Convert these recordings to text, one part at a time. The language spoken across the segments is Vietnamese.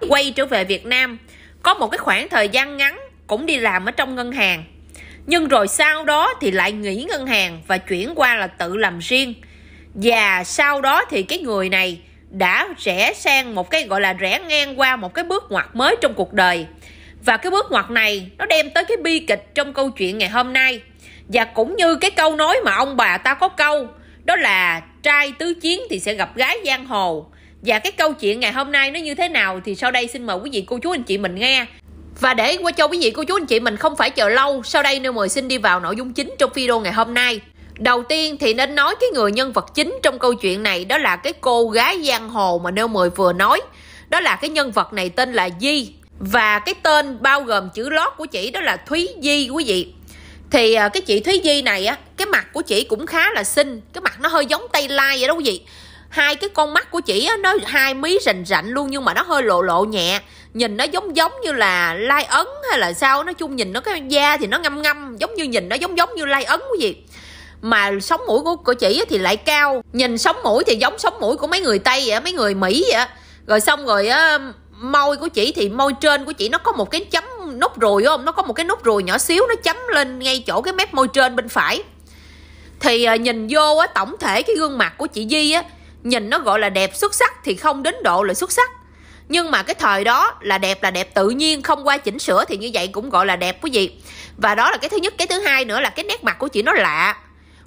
quay trở về Việt Nam có một cái khoảng thời gian ngắn cũng đi làm ở trong ngân hàng nhưng rồi sau đó thì lại nghỉ ngân hàng và chuyển qua là tự làm riêng và sau đó thì cái người này đã rẽ sang một cái gọi là rẽ ngang qua một cái bước ngoặt mới trong cuộc đời và cái bước ngoặt này nó đem tới cái bi kịch trong câu chuyện ngày hôm nay và cũng như cái câu nói mà ông bà ta có câu đó là trai tứ chiến thì sẽ gặp gái giang hồ và cái câu chuyện ngày hôm nay nó như thế nào thì sau đây xin mời quý vị cô chú anh chị mình nghe và để qua cho quý vị cô chú anh chị mình không phải chờ lâu sau đây nêu mời xin đi vào nội dung chính trong video ngày hôm nay Đầu tiên thì nên nói cái người nhân vật chính trong câu chuyện này đó là cái cô gái giang hồ mà Nêu mời vừa nói. Đó là cái nhân vật này tên là Di và cái tên bao gồm chữ lót của chị đó là Thúy Di quý vị. Thì à, cái chị Thúy Di này á, cái mặt của chị cũng khá là xinh, cái mặt nó hơi giống Tây Lai vậy đó quý vị hai cái con mắt của chị á nó hai mí rành rạnh luôn nhưng mà nó hơi lộ lộ nhẹ nhìn nó giống giống như là lai ấn hay là sao nói chung nhìn nó cái da thì nó ngâm ngâm giống như nhìn nó giống giống như lai ấn quý gì? mà sống mũi của, của chị thì lại cao nhìn sống mũi thì giống sống mũi của mấy người tây vậy mấy người mỹ vậy rồi xong rồi á môi của chị thì môi trên của chị nó có một cái chấm nốt ruồi không nó có một cái nốt ruồi nhỏ xíu nó chấm lên ngay chỗ cái mép môi trên bên phải thì à, nhìn vô á tổng thể cái gương mặt của chị di á nhìn nó gọi là đẹp xuất sắc thì không đến độ là xuất sắc nhưng mà cái thời đó là đẹp là đẹp tự nhiên không qua chỉnh sửa thì như vậy cũng gọi là đẹp quý vị và đó là cái thứ nhất cái thứ hai nữa là cái nét mặt của chị nó lạ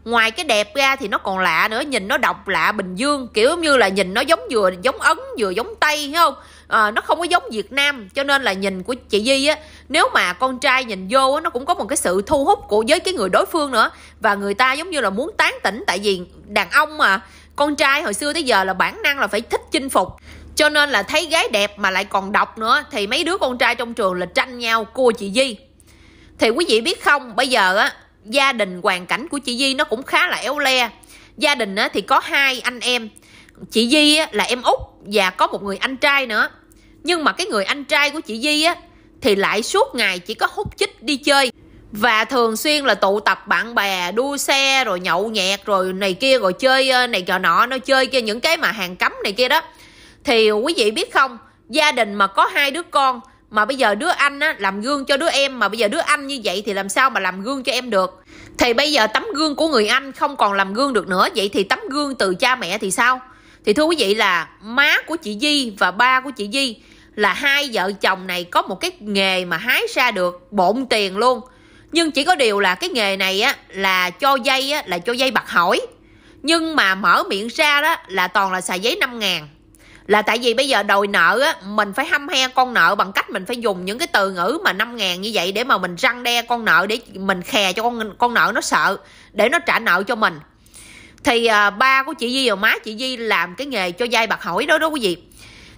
ngoài cái đẹp ra thì nó còn lạ nữa nhìn nó độc lạ bình dương kiểu như là nhìn nó giống vừa giống ấn vừa giống tây hiểu không à, nó không có giống việt nam cho nên là nhìn của chị di á nếu mà con trai nhìn vô á, nó cũng có một cái sự thu hút của với cái người đối phương nữa và người ta giống như là muốn tán tỉnh tại vì đàn ông mà con trai hồi xưa tới giờ là bản năng là phải thích chinh phục cho nên là thấy gái đẹp mà lại còn đọc nữa thì mấy đứa con trai trong trường là tranh nhau cua chị di thì quý vị biết không bây giờ á gia đình hoàn cảnh của chị di nó cũng khá là éo le gia đình á thì có hai anh em chị di á, là em út và có một người anh trai nữa nhưng mà cái người anh trai của chị di á thì lại suốt ngày chỉ có hút chích đi chơi và thường xuyên là tụ tập bạn bè đua xe rồi nhậu nhẹt rồi này kia rồi chơi ờ, này trò nọ nó chơi kia những cái mà hàng cấm này kia đó thì quý vị biết không gia đình mà có hai đứa con mà bây giờ đứa anh á, làm gương cho đứa em mà bây giờ đứa anh như vậy thì làm sao mà làm gương cho em được thì bây giờ tấm gương của người anh không còn làm gương được nữa vậy thì tấm gương từ cha mẹ thì sao thì thưa quý vị là má của chị di và ba của chị di là hai vợ chồng này có một cái nghề mà hái ra được bộn tiền luôn nhưng chỉ có điều là cái nghề này á là cho dây á là cho dây bạc hỏi nhưng mà mở miệng ra đó là toàn là xài giấy 5 ngàn là tại vì bây giờ đòi nợ á mình phải hăm he con nợ bằng cách mình phải dùng những cái từ ngữ mà 5 ngàn như vậy để mà mình răng đe con nợ để mình khè cho con con nợ nó sợ để nó trả nợ cho mình thì à, ba của chị Di và má chị Di làm cái nghề cho dây bạc hỏi đó đó quý vị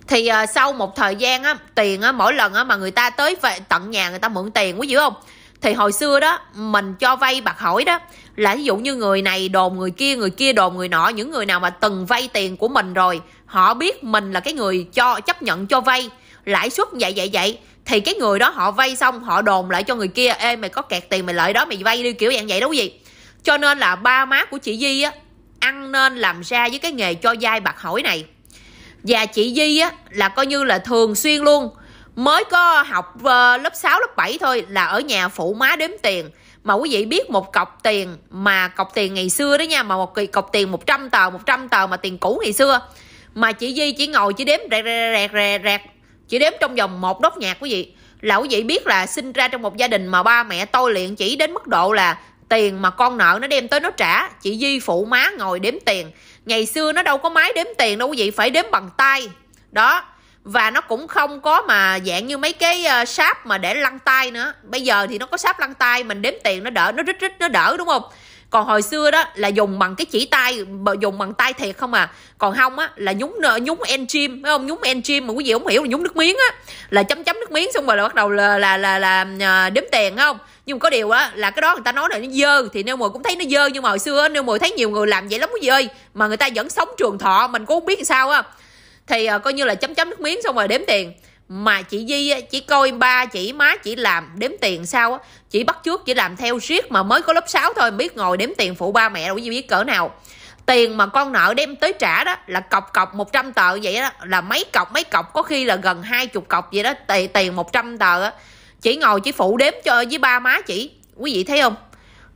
thì à, sau một thời gian á tiền á mỗi lần á mà người ta tới tận nhà người ta mượn tiền quý vị không thì hồi xưa đó mình cho vay bạc hỏi đó là ví dụ như người này đồn người kia người kia đồn người nọ những người nào mà từng vay tiền của mình rồi họ biết mình là cái người cho chấp nhận cho vay lãi suất vậy vậy vậy thì cái người đó họ vay xong họ đồn lại cho người kia ê mày có kẹt tiền mày lợi đó mày vay đi kiểu dạng vậy đâu gì cho nên là ba má của chị Di á ăn nên làm ra với cái nghề cho vay bạc hỏi này và chị Di á là coi như là thường xuyên luôn mới có học ờ, lớp 6 lớp 7 thôi là ở nhà phụ má đếm tiền mà quý vị biết một cọc tiền mà cọc tiền ngày xưa đó nha mà một kỳ cọc tiền 100 tờ 100 tờ mà tiền cũ ngày xưa mà chị Di chỉ ngồi chỉ đếm rẹt rẹt rẹt rẹt chỉ đếm trong vòng một đốt nhạc quý vị là quý vị biết là sinh ra trong một gia đình mà ba mẹ tôi luyện chỉ đến mức độ là tiền mà con nợ nó đem tới nó trả chị Di phụ má ngồi đếm tiền ngày xưa nó đâu có máy đếm tiền đâu quý vị phải đếm bằng tay đó và nó cũng không có mà dạng như mấy cái ờ, sáp mà để lăn tay nữa bây giờ thì nó có sáp lăn tay mình đếm tiền nó đỡ nó rít rít nó đỡ đúng không còn hồi xưa đó là dùng bằng cái chỉ tay dùng bằng tay thiệt không à còn không á là nhúng nhúng enzyme phải không nhúng enzyme mà quý vị không hiểu là nhúng nước miếng á là chấm chấm nước miếng xong rồi là bắt đầu là là là, là, ờ, đếm tiền không nhưng mà có điều á là cái đó người ta nói là nó dơ thì nêu mùi cũng thấy nó dơ nhưng mà hồi xưa nêu mùi thấy nhiều người làm vậy lắm quý vị ơi mà người ta vẫn sống trường thọ mình cũng không biết làm sao á thì uh, coi như là chấm chấm nước miếng xong rồi đếm tiền mà chị Di chỉ coi ba chỉ má chỉ làm đếm tiền sao chị bắt trước chỉ làm theo riết mà mới có lớp 6 thôi biết ngồi đếm tiền phụ ba mẹ đâu có biết cỡ nào tiền mà con nợ đem tới trả đó là cọc cọc 100 tờ vậy đó là mấy cọc mấy cọc có khi là gần hai chục cọc vậy đó tiền tiền 100 tờ đó. chỉ ngồi chỉ phụ đếm cho với ba má chỉ quý vị thấy không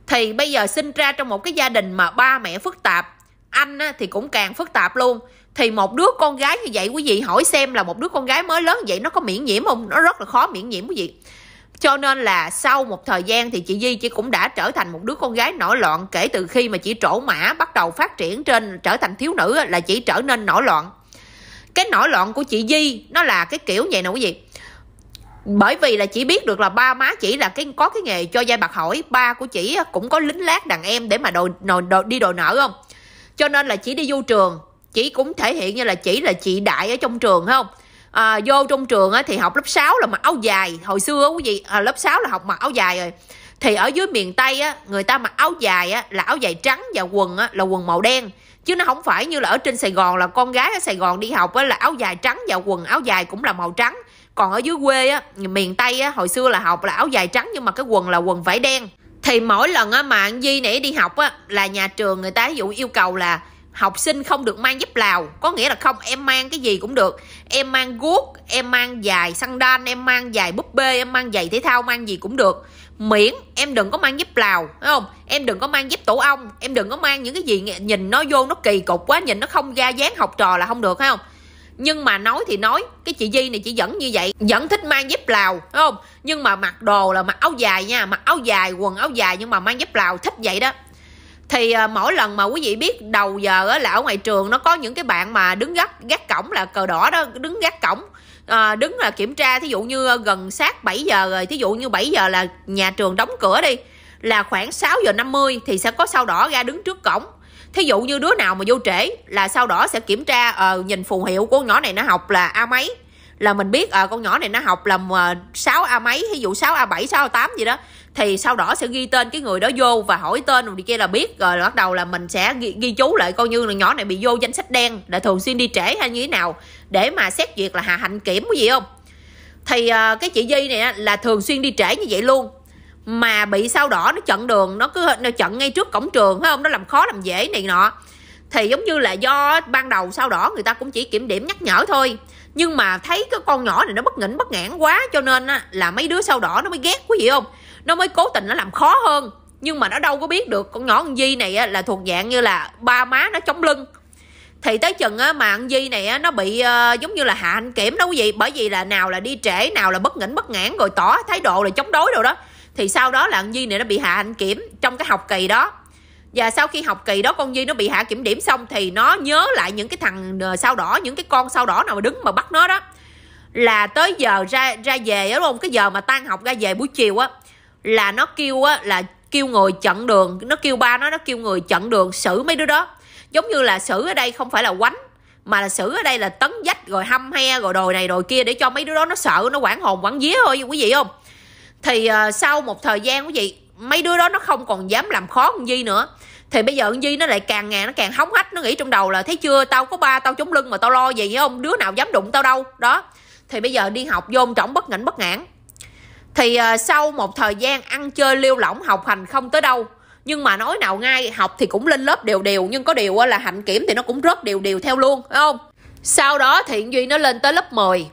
thì bây giờ sinh ra trong một cái gia đình mà ba mẹ phức tạp anh thì cũng càng phức tạp luôn thì một đứa con gái như vậy quý vị hỏi xem là một đứa con gái mới lớn vậy nó có miễn nhiễm không nó rất là khó miễn nhiễm quý vị cho nên là sau một thời gian thì chị Di chị cũng đã trở thành một đứa con gái nổi loạn kể từ khi mà chị trổ mã bắt đầu phát triển trên trở thành thiếu nữ là chị trở nên nổi loạn cái nổi loạn của chị Di nó là cái kiểu vậy nè quý vị bởi vì là chỉ biết được là ba má chỉ là cái có cái nghề cho dây bạc hỏi ba của chị cũng có lính lát đàn em để mà đòi, đòi, đòi đi đòi nợ không cho nên là chỉ đi du trường chỉ cũng thể hiện như là chỉ là chị đại ở trong trường không à, vô trong trường á, thì học lớp 6 là mặc áo dài hồi xưa quý vị à, lớp 6 là học mặc áo dài rồi thì ở dưới miền tây á, người ta mặc áo dài á, là áo dài trắng và quần á, là quần màu đen chứ nó không phải như là ở trên sài gòn là con gái ở sài gòn đi học á, là áo dài trắng và quần áo dài cũng là màu trắng còn ở dưới quê á, miền tây á, hồi xưa là học là áo dài trắng nhưng mà cái quần là quần vải đen thì mỗi lần á, mà anh Di nãy đi học á, là nhà trường người ta ví dụ yêu cầu là học sinh không được mang dép lào có nghĩa là không em mang cái gì cũng được em mang guốc em mang dài đan em mang dài búp bê em mang giày thể thao mang gì cũng được miễn em đừng có mang dép lào phải không em đừng có mang dép tổ ong em đừng có mang những cái gì nhìn nó vô nó kỳ cục quá nhìn nó không ra dáng học trò là không được phải không nhưng mà nói thì nói cái chị di này chị vẫn như vậy vẫn thích mang dép lào phải không nhưng mà mặc đồ là mặc áo dài nha mặc áo dài quần áo dài nhưng mà mang dép lào thích vậy đó thì à, mỗi lần mà quý vị biết đầu giờ là ở ngoài trường nó có những cái bạn mà đứng gác gác cổng là cờ đỏ đó đứng gác cổng à, đứng là kiểm tra thí dụ như à, gần sát 7 giờ rồi thí dụ như 7 giờ là nhà trường đóng cửa đi là khoảng 6 giờ 50 thì sẽ có sao đỏ ra đứng trước cổng thí dụ như đứa nào mà vô trễ là sao đỏ sẽ kiểm tra ờ, nhìn phù hiệu của con nhỏ này nó học là a mấy là mình biết ờ, con nhỏ này nó học là 6 ờ, a mấy thí dụ 6 a 7 6 a 8 gì đó thì sau đó sẽ ghi tên cái người đó vô và hỏi tên rồi kia là biết rồi bắt đầu là mình sẽ ghi, ghi chú lại coi như là nhỏ này bị vô danh sách đen là thường xuyên đi trễ hay như thế nào để mà xét duyệt là hạ hạnh kiểm cái gì không thì uh, cái chị Di này là thường xuyên đi trễ như vậy luôn mà bị sao đỏ nó chặn đường nó cứ nó chặn ngay trước cổng trường phải không nó làm khó làm dễ này nọ thì giống như là do ban đầu sao đỏ người ta cũng chỉ kiểm điểm nhắc nhở thôi nhưng mà thấy cái con nhỏ này nó bất nghĩnh bất ngãn quá cho nên á, là mấy đứa sao đỏ nó mới ghét quý vị không nó mới cố tình nó làm khó hơn nhưng mà nó đâu có biết được con nhỏ con di này là thuộc dạng như là ba má nó chống lưng thì tới chừng á, mà anh di này á, nó bị ờ, giống như là hạ anh kiểm đâu quý vị bởi vì là nào là đi trễ nào là bất nghỉnh bất ngãn rồi tỏ thái độ là chống đối rồi đó thì sau đó là anh di này nó bị hạ anh kiểm trong cái học kỳ đó và sau khi học kỳ đó con Duy nó bị hạ kiểm điểm xong thì nó nhớ lại những cái thằng ờ, sao đỏ những cái con sao đỏ nào mà đứng mà bắt nó đó là tới giờ ra ra về đó luôn cái giờ mà tan học ra về buổi chiều á là nó kêu á là kêu người chặn đường nó kêu ba nó nó kêu người chặn đường xử mấy đứa đó giống như là xử ở đây không phải là quánh mà là xử ở đây là tấn dách rồi hâm he rồi đồi này đồi kia để cho mấy đứa đó nó sợ nó quản hồn quản vía thôi quý vị không thì uh, sau một thời gian quý vị mấy đứa đó nó không còn dám làm khó con Di nữa thì bây giờ con Di nó lại càng ngày nó càng hóng hách nó nghĩ trong đầu là thấy chưa tao có ba tao chống lưng mà tao lo gì không đứa nào dám đụng tao đâu đó thì bây giờ đi học vô trỏng bất ngạnh bất ngãn thì uh, sau một thời gian ăn chơi lêu lỏng học hành không tới đâu nhưng mà nói nào ngay học thì cũng lên lớp đều đều nhưng có điều là hạnh kiểm thì nó cũng rớt đều đều theo luôn phải không sau đó thiện duy nó lên tới lớp 10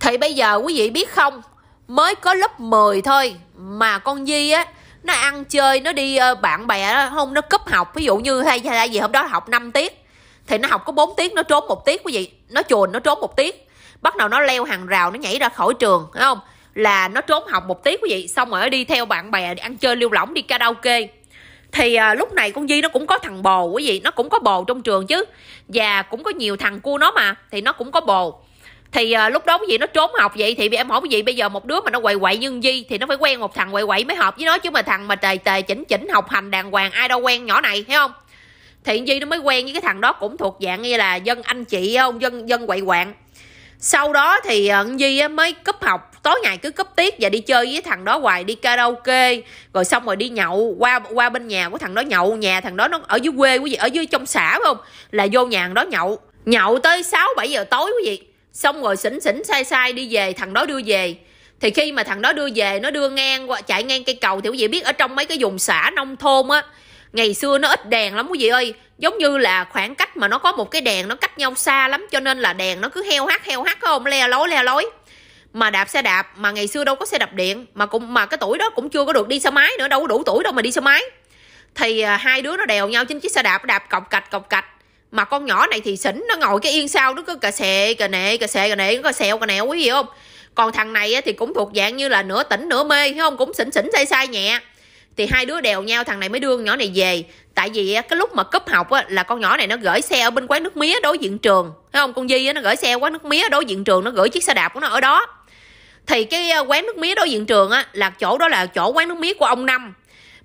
thì bây giờ quý vị biết không mới có lớp 10 thôi mà con duy á nó ăn chơi nó đi ờ, bạn bè nó không nó cấp học ví dụ như hay hay gì hôm đó học 5 tiết thì nó học có 4 tiết nó trốn một tiết quý vị nó chuồn nó trốn một tiết bắt đầu nó leo hàng rào nó nhảy ra khỏi trường phải không là nó trốn học một tí quý vị xong rồi đi theo bạn bè đi ăn chơi liêu lỏng đi karaoke thì à, lúc này con Di nó cũng có thằng bồ quý vị nó cũng có bồ trong trường chứ và cũng có nhiều thằng cua nó mà thì nó cũng có bồ thì à, lúc đó quý vị nó trốn học vậy thì em hỏi quý vị bây giờ một đứa mà nó quậy quậy như Di thì nó phải quen một thằng quậy quậy mới hợp với nó chứ mà thằng mà tề tề chỉnh chỉnh học hành đàng hoàng ai đâu quen nhỏ này thấy không thì Di nó mới quen với cái thằng đó cũng thuộc dạng như là dân anh chị không dân dân quậy quạng sau đó thì anh ờ, Di mới cúp học tối ngày cứ cúp tiết và đi chơi với thằng đó hoài đi karaoke rồi xong rồi đi nhậu qua qua bên nhà của thằng đó nhậu nhà thằng đó nó ở dưới quê quý vị ở dưới trong xã phải không là vô nhà thằng đó nhậu nhậu tới 6 7 giờ tối quý vị xong rồi xỉn xỉn sai sai đi về thằng đó đưa về thì khi mà thằng đó đưa về nó đưa ngang qua chạy ngang cây cầu thì quý vị biết ở trong mấy cái vùng xã nông thôn á ngày xưa nó ít đèn lắm quý vị ơi giống như là khoảng cách mà nó có một cái đèn nó cách nhau xa lắm cho nên là đèn nó cứ heo hắt heo hắt không le lối le lối mà đạp xe đạp mà ngày xưa đâu có xe đạp điện mà cũng mà cái tuổi đó cũng chưa có được đi xe máy nữa đâu có đủ tuổi đâu mà đi xe máy thì à, hai đứa nó đèo nhau trên chiếc xe đạp đạp cọc cạch cọc cạch mà con nhỏ này thì xỉn nó ngồi cái yên sau nó cứ cà xệ cà nệ cà xệ cà nệ cà xẹo cà nẹo quý vị không còn thằng này thì cũng thuộc dạng như là nửa tỉnh nửa mê hiểu không cũng xỉn xỉn say say nhẹ thì hai đứa đèo nhau thằng này mới đưa con nhỏ này về tại vì cái lúc mà cúp học á, là con nhỏ này nó gửi xe ở bên quán nước mía đối diện trường thấy không con di á, nó gửi xe quán nước mía đối diện trường nó gửi chiếc xe đạp của nó ở đó thì cái ờ, quán nước mía đối diện trường á, là chỗ đó là chỗ quán nước mía của ông năm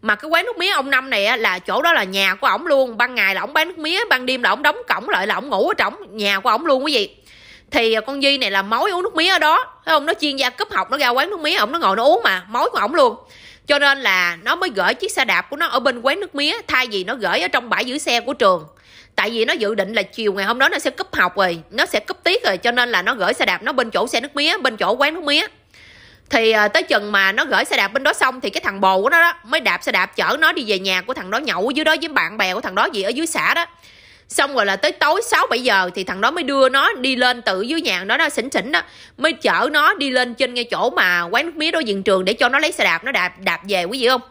mà cái quán nước mía ông năm này á, là chỗ đó là nhà của ổng luôn ban ngày là ổng bán nước mía ban đêm là ổng đóng cổng lại là ổng ngủ ở trong nhà của ổng luôn quý vị thì ờ, con di này là mối uống nước mía ở đó thấy không nó chuyên gia cúp học nó ra quán nước mía ổng nó ngồi nó uống mà mối của ổng luôn cho nên là nó mới gửi chiếc xe đạp của nó ở bên quán nước mía thay vì nó gửi ở trong bãi giữ xe của trường tại vì nó dự định là chiều ngày hôm đó nó sẽ cúp học rồi nó sẽ cúp tiết rồi cho nên là nó gửi xe đạp nó bên chỗ xe nước mía bên chỗ quán nước mía thì ờ, tới chừng mà nó gửi xe đạp bên đó xong thì cái thằng bồ của nó đó mới đạp xe đạp chở nó đi về nhà của thằng đó nhậu ở dưới đó với bạn bè của thằng đó gì ở dưới xã đó xong rồi là tới tối 6 7 giờ thì thằng đó mới đưa nó đi lên tự dưới nhà đó nó xỉn xỉn đó mới chở nó đi lên trên ngay chỗ mà quán nước mía đối diện trường để cho nó lấy xe đạp nó đạp đạp về quý vị không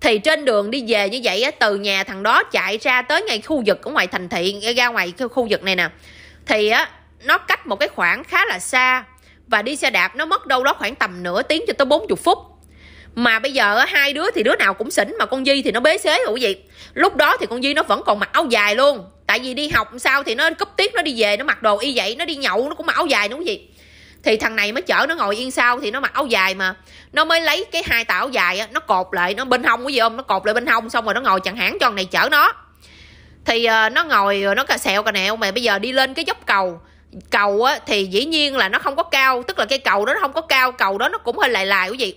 thì trên đường đi về như vậy á từ nhà thằng đó chạy ra tới ngay khu vực ở ngoài thành thị ra ngoài khu vực này nè thì á nó cách một cái khoảng khá là xa và đi xe đạp nó mất đâu đó khoảng tầm nửa tiếng cho tới 40 phút mà bây giờ hai đứa thì đứa nào cũng xỉn mà con Di thì nó bế xế rồi vậy lúc đó thì con Di nó vẫn còn mặc áo dài luôn tại vì đi học sao thì nó cúp tiết nó đi về nó mặc đồ y vậy nó đi nhậu nó cũng mặc áo dài đúng gì thì thằng này mới chở nó ngồi yên sau thì nó mặc áo dài mà nó mới lấy cái hai tà áo dài á, nó cột lại nó bên hông cái gì không nó cột lại bên hông xong rồi nó ngồi chặn hãng cho thằng này chở nó thì uh, nó ngồi ờ, nó cà sẹo cà nẹo mà bây giờ đi lên cái dốc cầu cầu á thì dĩ nhiên là nó không có cao tức là cái cầu đó nó không có cao cầu đó nó cũng hơi lại lại cái gì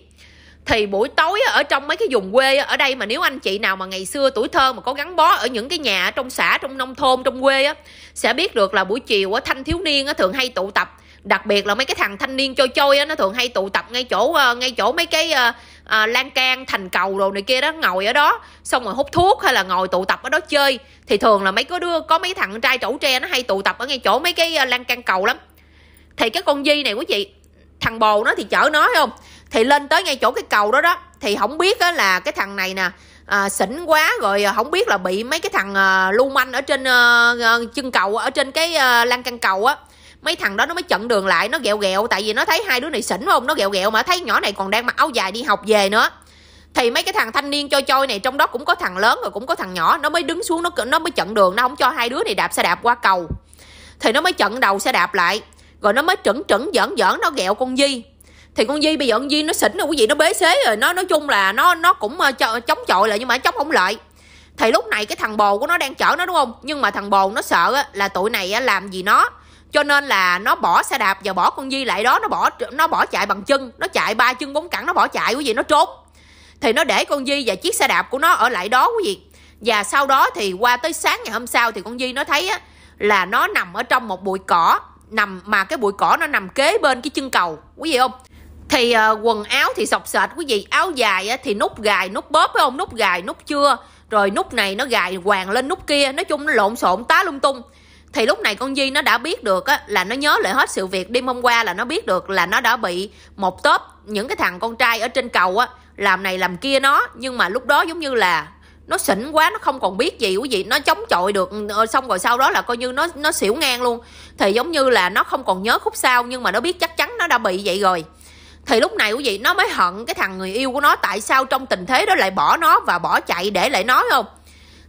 thì buổi tối ở trong mấy cái vùng quê ở đây mà nếu anh chị nào mà ngày xưa tuổi thơ mà có gắn bó ở những cái nhà trong xã trong nông thôn trong quê á sẽ biết được là buổi chiều á thanh thiếu niên á thường hay tụ tập đặc biệt là mấy cái thằng thanh niên chơi chơi á nó thường hay tụ tập ngay chỗ ờ, ngay chỗ mấy cái à, lan can thành cầu rồi này kia đó ngồi ở đó xong rồi hút thuốc hay là ngồi tụ tập ở đó chơi thì thường là mấy có đứa có mấy thằng trai trẩu tre nó hay tụ tập ở ngay chỗ mấy cái lan can cầu lắm thì cái con di này quý chị thằng bồ nó thì chở nó thấy không thì lên tới ngay chỗ cái cầu đó đó thì không biết á là cái thằng này nè à, xỉn quá rồi à, không biết là bị mấy cái thằng à, lưu manh ở trên à, chân cầu ở trên cái à, lan can cầu á mấy thằng đó nó mới chặn đường lại nó ghẹo ghẹo tại vì nó thấy hai đứa này xỉn không nó ghẹo ghẹo mà thấy nhỏ này còn đang mặc áo dài đi học về nữa thì mấy cái thằng thanh niên choi choi này trong đó cũng có thằng lớn rồi cũng có thằng nhỏ nó mới đứng xuống nó nó mới chặn đường nó không cho hai đứa này đạp xe đạp qua cầu thì nó mới chặn đầu xe đạp lại rồi nó mới trẩn trẩn giỡn giỡn nó ghẹo con di thì con Di bây giờ con Di nó xỉn rồi quý vị nó bế xế rồi nó nói chung là nó nó cũng ờ, cho, chống chọi lại nhưng mà chống không lại thì lúc này cái thằng bồ của nó đang chở nó đúng không nhưng mà thằng bồ nó sợ là tụi này làm gì nó cho nên là nó bỏ xe đạp và bỏ con Di lại đó nó bỏ nó bỏ chạy bằng chân nó chạy ba chân bốn cẳng nó bỏ chạy quý vị nó trốn thì nó để con Di và chiếc xe đạp của nó ở lại đó quý vị và sau đó thì qua tới sáng ngày hôm sau thì con Di nó thấy á, là nó nằm ở trong một bụi cỏ nằm mà cái bụi cỏ nó nằm kế bên cái chân cầu quý vị không thì uh, quần áo thì sọc sệt quý vị áo dài á, thì nút gài nút bóp phải không nút gài nút chưa rồi nút này nó gài hoàng lên nút kia nói chung nó lộn xộn tá lung tung thì lúc này con Di nó đã biết được á, là nó nhớ lại hết sự việc đêm hôm qua là nó biết được là nó đã bị một tốp những cái thằng con trai ở trên cầu á làm này làm kia nó nhưng mà lúc đó giống như là nó xỉn quá nó không còn biết gì quý vị nó chống chọi được ừ, ờ, xong rồi sau đó là coi như nó nó xỉu ngang luôn thì giống như là nó không còn nhớ khúc sau nhưng mà nó biết chắc chắn nó đã bị vậy rồi thì lúc này quý vị nó mới hận cái thằng người yêu của nó tại sao trong tình thế đó lại bỏ nó và bỏ chạy để lại nó không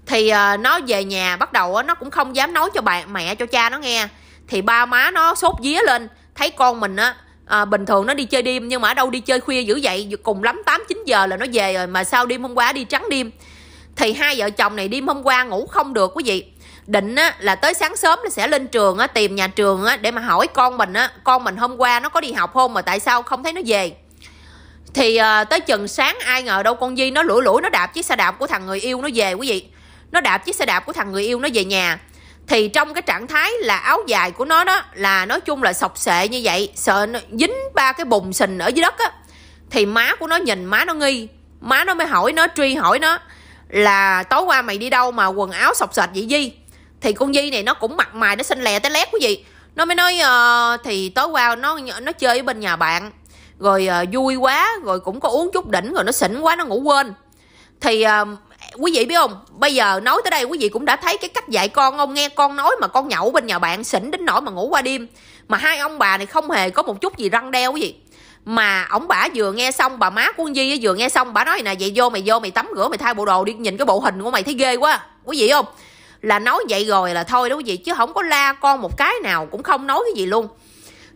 thì uh, nó về nhà bắt đầu uh, nó cũng không dám nói cho bà mẹ cho cha nó nghe thì ba má nó sốt vía lên thấy con mình á à, bình thường nó đi chơi đêm nhưng mà ở đâu đi chơi khuya dữ vậy cùng lắm 8 9 giờ là nó về rồi mà sao đêm hôm qua đi trắng đêm thì hai vợ chồng này đêm hôm qua ngủ không được quý vị định á, là tới sáng sớm là sẽ lên trường á, tìm nhà trường á, để mà hỏi con mình á, con mình hôm qua nó có đi học không mà tại sao không thấy nó về thì à, tới chừng sáng ai ngờ đâu con Di nó lủi lủi nó đạp chiếc xe đạp của thằng người yêu nó về quý vị nó đạp chiếc xe đạp của thằng người yêu nó về nhà thì trong cái trạng thái là áo dài của nó đó là nói chung là sọc sệ như vậy sợ nó dính ba cái bùn sình ở dưới đất á thì má của nó nhìn má nó nghi má nó mới hỏi nó truy hỏi nó là tối qua mày đi đâu mà quần áo sọc sệt vậy di thì con Di này nó cũng mặt mày nó xanh lè té lét quý vị nó mới nói uh, thì tối qua nó nó chơi ở bên nhà bạn rồi uh, vui quá rồi cũng có uống chút đỉnh rồi nó xỉn quá nó ngủ quên thì uh, quý vị biết không bây giờ nói tới đây quý vị cũng đã thấy cái cách dạy con ông nghe con nói mà con nhậu bên nhà bạn xỉn đến nỗi mà ngủ qua đêm mà hai ông bà này không hề có một chút gì răng đeo quý vị mà ông bà vừa nghe xong bà má của con Di vừa nghe xong bà nói nè vậy vô mày vô mày tắm rửa mày thay bộ đồ đi nhìn cái bộ hình của mày thấy ghê quá quý vị không là nói vậy rồi là thôi đúng gì chứ không có la con một cái nào cũng không nói cái gì luôn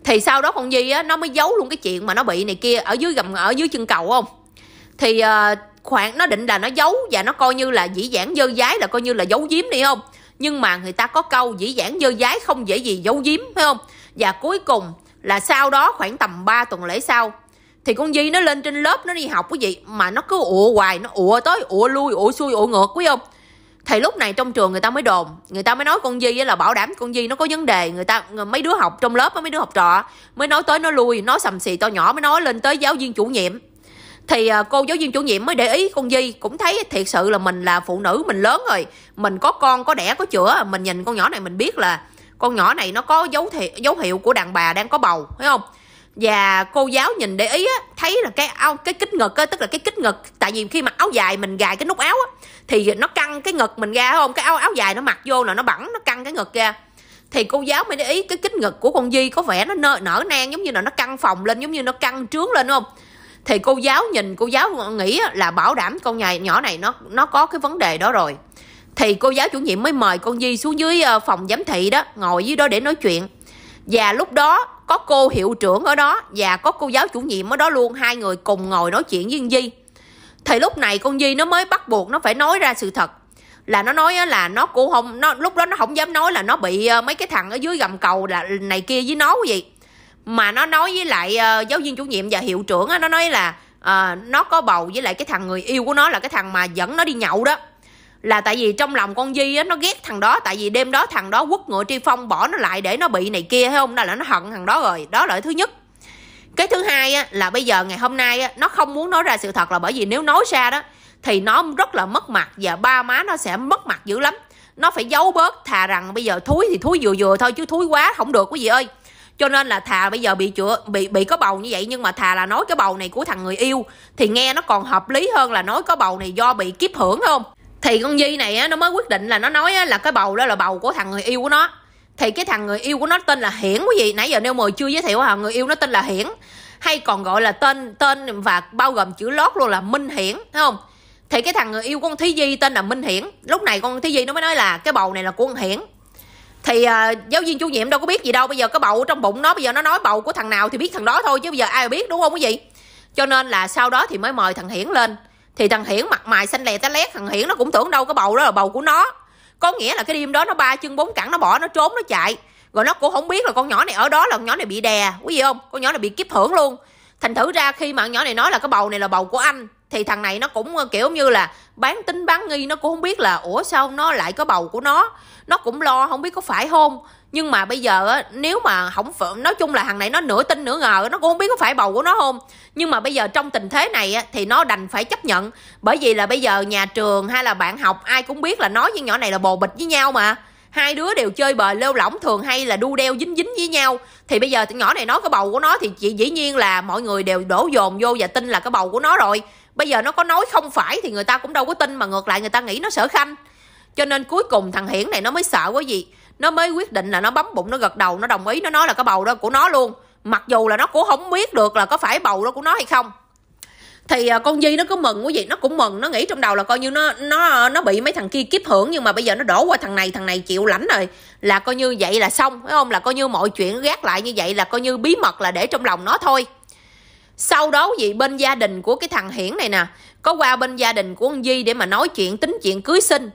thì sau đó con Di á nó mới giấu luôn cái chuyện mà nó bị này kia ở dưới gầm ở dưới chân cầu không thì uh, khoảng nó định là nó giấu và nó coi như là dĩ dãn dơ dái là coi như là giấu giếm đi không nhưng mà người ta có câu dĩ dãn dơ dái không dễ gì giấu giếm phải không và cuối cùng là sau đó khoảng tầm 3 tuần lễ sau thì con Di nó lên trên lớp nó đi học cái gì mà nó cứ ủa hoài nó ủa tới ủa lui ủa xuôi ủa ngược quý không thì lúc này trong trường người ta mới đồn người ta mới nói con di là bảo đảm con di nó có vấn đề người ta mấy đứa học trong lớp mấy đứa học trò mới nói tới nó lui nó sầm xì to nhỏ mới nói lên tới giáo viên chủ nhiệm thì à, cô giáo viên chủ nhiệm mới để ý con di cũng thấy thiệt sự là mình là phụ nữ mình lớn rồi mình có con có đẻ có chữa mình nhìn con nhỏ này mình biết là con nhỏ này nó có dấu thị, dấu hiệu của đàn bà đang có bầu thấy không và cô giáo nhìn để ý á, thấy là cái áo cái kích ngực á, tức là cái kích ngực tại vì khi mặc áo dài mình gài cái nút áo á, thì nó căng cái ngực mình ra không cái áo áo dài nó mặc vô là nó bẩn nó căng cái ngực ra thì cô giáo mới để ý cái kích ngực của con Di có vẻ nó nở, nở nang giống như là nó căng phòng lên giống như nó căng trướng lên đúng không thì cô giáo nhìn cô giáo nghĩ là bảo đảm con nhà nhỏ này nó nó có cái vấn đề đó rồi thì cô giáo chủ nhiệm mới mời con Di xuống dưới ờ, phòng giám thị đó ngồi dưới đó để nói chuyện và lúc đó có cô hiệu trưởng ở đó và có cô giáo chủ nhiệm ở đó luôn hai người cùng ngồi nói chuyện với Di thì lúc này con Di nó mới bắt buộc nó phải nói ra sự thật là nó nói là nó cũng không nó lúc đó nó không dám nói là nó bị ờ, mấy cái thằng ở dưới gầm cầu là này kia với nó gì mà nó nói với lại ờ, giáo viên chủ nhiệm và hiệu trưởng nó nói là uh, nó có bầu với lại cái thằng người yêu của nó là cái thằng mà dẫn nó đi nhậu đó là tại vì trong lòng con Di á nó ghét thằng đó tại vì đêm đó thằng đó quất ngựa tri phong bỏ nó lại để nó bị này kia hay không đó là nó hận thằng đó rồi đó là thứ nhất cái thứ hai á, là bây giờ ngày hôm nay á, nó không muốn nói ra sự thật là bởi vì nếu nói ra đó thì nó rất là mất mặt và ba má nó sẽ mất mặt dữ lắm nó phải giấu bớt thà rằng bây giờ thúi thì thúi vừa vừa thôi chứ thúi quá không được quý vị ơi cho nên là thà bây giờ bị chữa bị bị có bầu như vậy nhưng mà thà là nói cái bầu này của thằng người yêu thì nghe nó còn hợp lý hơn là nói có bầu này do bị kiếp hưởng không thì con Di này á, nó mới quyết định là nó nói á, là cái bầu đó là bầu của thằng người yêu của nó thì cái thằng người yêu của nó tên là Hiển quý vị nãy giờ nêu mời chưa giới thiệu hả người yêu nó tên là Hiển hay còn gọi là tên tên và bao gồm chữ lót luôn là Minh Hiển thấy không thì cái thằng người yêu của con Thí Di tên là Minh Hiển lúc này con Thí Di nó mới nói là cái bầu này là của con Hiển thì uh, giáo viên chủ nhiệm đâu có biết gì đâu bây giờ cái bầu trong bụng nó bây giờ nó nói bầu của thằng nào thì biết thằng đó thôi chứ bây giờ ai biết đúng không quý vị cho nên là sau đó thì mới mời thằng Hiển lên thì thằng hiển mặt mày xanh lè té lét thằng hiển nó cũng tưởng đâu cái bầu đó là bầu của nó có nghĩa là cái đêm đó nó ba chân bốn cẳng nó bỏ nó trốn nó chạy rồi nó cũng không biết là con nhỏ này ở đó là con nhỏ này bị đè quý vị không con nhỏ này bị kiếp thưởng luôn thành thử ra khi mà con nhỏ này nói là cái bầu này là bầu của anh thì thằng này nó cũng ờ, kiểu như là bán tính bán nghi nó cũng không biết là ủa sao nó lại có bầu của nó nó cũng lo không biết có phải không nhưng mà bây giờ á nếu mà không nói chung là thằng này nó nửa tin nửa ngờ nó cũng không biết có phải bầu của nó không nhưng mà bây giờ trong tình thế này á thì nó đành phải chấp nhận bởi vì là bây giờ nhà trường hay là bạn học ai cũng biết là nói với nhỏ này là bồ bịch với nhau mà hai đứa đều chơi bời lêu lỏng thường hay là đu đeo dính dính với nhau thì bây giờ nhỏ này nói cái bầu của nó thì chị dĩ nhiên là mọi người đều đổ dồn vô và tin là cái bầu của nó rồi bây giờ nó có nói không phải thì người ta cũng đâu có tin mà ngược lại người ta nghĩ nó sở khanh cho nên cuối cùng thằng hiển này nó mới sợ quá gì nó mới quyết định là nó bấm bụng nó gật đầu nó đồng ý nó nói là cái bầu đó của nó luôn mặc dù là nó cũng không biết được là có phải bầu đó của nó hay không thì à, con di nó cứ mừng quý vị nó cũng mừng nó nghĩ trong đầu là coi như nó nó nó bị mấy thằng kia kiếp hưởng nhưng mà bây giờ nó đổ qua thằng này thằng này chịu lãnh rồi là coi như vậy là xong phải không là coi như mọi chuyện gác lại như vậy là coi như bí mật là để trong lòng nó thôi sau đó gì bên gia đình của cái thằng hiển này nè có qua bên gia đình của con di để mà nói chuyện tính chuyện cưới sinh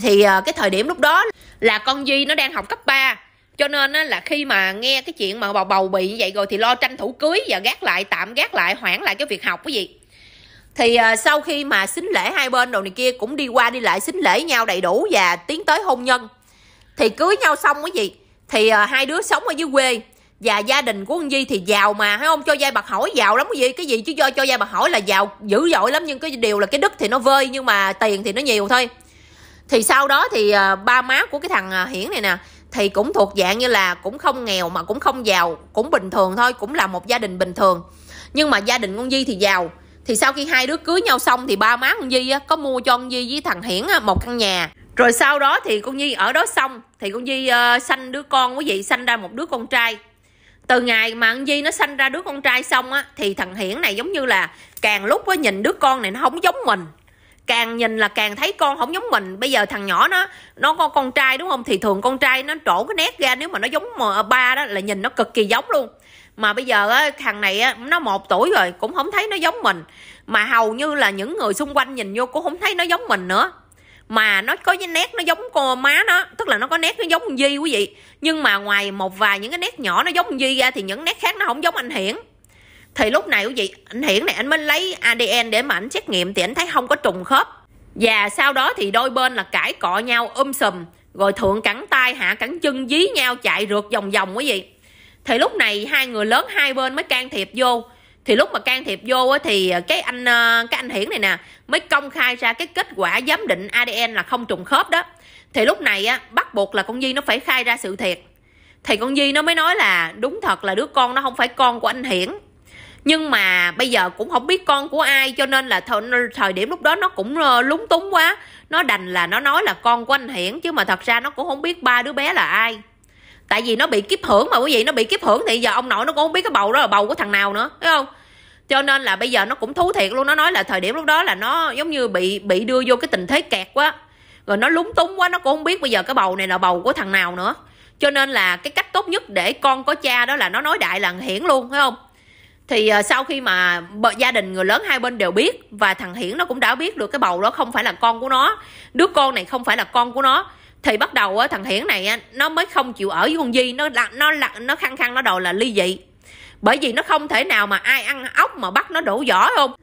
thì ờ, cái thời điểm lúc đó là con duy nó đang học cấp 3 cho nên là khi mà nghe cái chuyện mà bầu bầu bị như vậy rồi thì lo tranh thủ cưới và gác lại tạm gác lại hoãn lại cái việc học cái gì thì ờ, sau khi mà xính lễ hai bên đồ này kia cũng đi qua đi lại xính lễ nhau đầy đủ và tiến tới hôn nhân thì cưới nhau xong cái gì thì ờ, hai đứa sống ở dưới quê và gia đình của con Di thì giàu mà thấy không cho giai bạc hỏi giàu lắm cái gì cái gì chứ do cho giai bạc hỏi là giàu dữ dội lắm nhưng cái điều là cái đức thì nó vơi nhưng mà tiền thì nó nhiều thôi thì sau đó thì ờ, ba má của cái thằng ờ, hiển này nè thì cũng thuộc dạng như là cũng không nghèo mà cũng không giàu cũng bình thường thôi cũng là một gia đình bình thường nhưng mà gia đình con di thì giàu thì sau khi hai đứa cưới nhau xong thì ba má con di á, có mua cho con di với thằng hiển á, một căn nhà rồi sau đó thì con di ở đó xong thì con di uh, sanh đứa con quý vị sanh ra một đứa con trai từ ngày mà con di nó sanh ra đứa con trai xong á thì thằng hiển này giống như là càng lúc á nhìn đứa con này nó không giống mình càng nhìn là càng thấy con không giống mình bây giờ thằng nhỏ nó nó có con trai đúng không thì thường con trai nó trổ cái nét ra nếu mà nó giống ba đó là nhìn nó cực kỳ giống luôn mà bây giờ á, thằng này á, nó một tuổi rồi cũng không thấy nó giống mình mà hầu như là những người xung quanh nhìn vô cũng không thấy nó giống mình nữa mà nó có cái nét nó giống cô má nó tức là nó có nét nó giống con di quý vị nhưng mà ngoài một vài những cái nét nhỏ nó giống con di ra thì những nét khác nó không giống anh hiển thì lúc này quý vị anh hiển này anh mới lấy adn để mà anh xét nghiệm thì anh thấy không có trùng khớp và sau đó thì đôi bên là cãi cọ nhau um sùm rồi thượng cẳng tay hạ cẳng chân dí nhau chạy rượt vòng vòng quý vị thì lúc này hai người lớn hai bên mới can thiệp vô thì lúc mà can thiệp vô thì ờ, cái anh ờ, cái anh hiển này nè mới công khai ra cái kết quả giám định adn là không trùng khớp đó thì lúc này á bắt buộc là con di nó phải khai ra sự thiệt thì con di nó mới nói là đúng thật là đứa con nó không phải con của anh hiển nhưng mà bây giờ cũng không biết con của ai cho nên là thời, thời điểm lúc đó nó cũng ờ, lúng túng quá nó đành là nó nói là con của anh hiển chứ mà thật ra nó cũng không biết ba đứa bé là ai tại vì nó bị kiếp hưởng mà quý vị nó bị kiếp hưởng thì giờ ông nội nó cũng không biết cái bầu đó là bầu của thằng nào nữa thấy không cho nên là bây giờ nó cũng thú thiệt luôn nó nói là thời điểm lúc đó là nó giống như bị bị đưa vô cái tình thế kẹt quá rồi nó lúng túng quá nó cũng không biết bây giờ cái bầu này là bầu của thằng nào nữa cho nên là cái cách tốt nhất để con có cha đó là nó nói đại là hiển luôn phải không thì ờ, sau khi mà gia đình người lớn hai bên đều biết và thằng hiển nó cũng đã biết được cái bầu đó không phải là con của nó đứa con này không phải là con của nó thì bắt đầu ờ, thằng hiển này nó mới không chịu ở với con di nó nó nó khăng khăng nó đòi là ly dị bởi vì nó không thể nào mà ai ăn ốc mà bắt nó đổ vỏ không